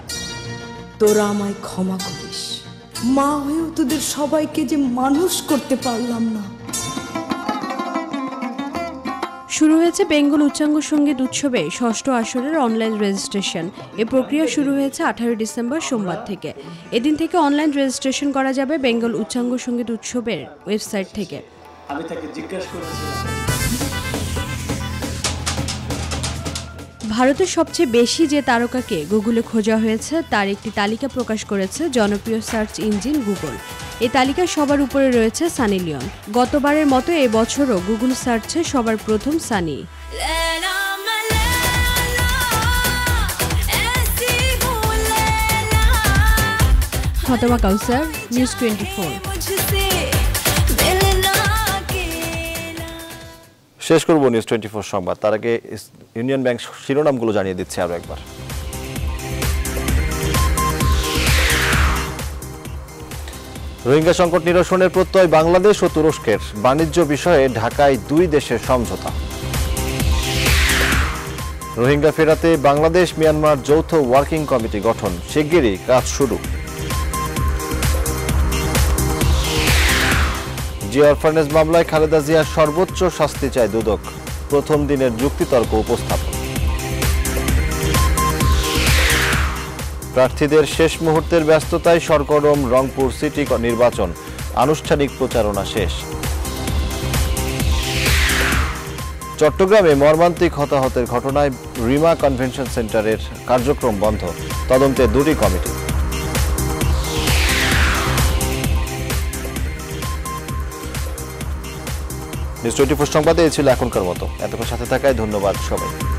তোরা আমায় ক্ষমা করিস মা হয়েও তোদের সবাইকে যে মানুষ করতে পারলাম না শুরু হয়েছে বেঙ্গল উচ্চাঙ্গ সঙ্গীত উৎসবে ষষ্ঠ আসরের অনলাইন রেজিস্ট্রেশন এ প্রক্রিয়া শুরু হয়েছে আঠারোই ডিসেম্বর সোমবার থেকে এদিন থেকে অনলাইন রেজিস্ট্রেশন করা যাবে বেঙ্গল উচ্চাঙ্গ সঙ্গীত উৎসবের ওয়েবসাইট থেকে আমি তাকে জিজ্ঞাসা করেছিলাম ভারতের সবচেয়ে বেশি যে তারকাকে গুগলে খোঁজা হয়েছে তার একটি তালিকা প্রকাশ করেছে জনপ্রিয় সার্চ ইঞ্জিন গুগল এই তালিকায় সবার উপরে রয়েছে সানি লিওন গতবারের মতো এবছরও গুগল সার্চে সবার প্রথম Sunny Fatema Kawsar news twenty four শেষ করব নিউজ টোয়েন্টি ফোর সংবাদ তার আগে ইউনিয়ন ব্যাংক শিরোনামগুলো জানিয়ে দিচ্ছে আরও একবার রোহিঙ্গা সংকট নিরসনের প্রত্যয় বাংলাদেশ ও তুরস্কের বাণিজ্য বিষয়ে ঢাকায় দুই দেশের সমঝোতা রোহিঙ্গা ফেরাতে বাংলাদেশ মিয়ানমার যৌথ ওয়ার্কিং কমিটি গঠন শিগগিরই কাজ শুরু জিয়ার ফার্নেস মামলায় খালেদা জিয়ার সর্বোচ্চ শাস্তি চায় দুদক প্রথম দিনের যুক্তিতর্ক উপস্থাপন প্রার্থীদের শেষ মুহূর্তের ব্যস্ততায় সরগরম রংপুর সিটি নির্বাচন আনুষ্ঠানিক প্রচারণা শেষ চট্টগ্রামে মর্মান্তিক হতাহতের ঘটনায় রিমা কনভেনশন সেন্টারের কার্যক্রম বন্ধ তদন্তে দুটি কমিটি নিউজ টোয়েন্টি ফোর সংবাদে এই ছিল এখনকার মতো এতক্ষণ সাথে থাকায় ধন্যবাদ সবাই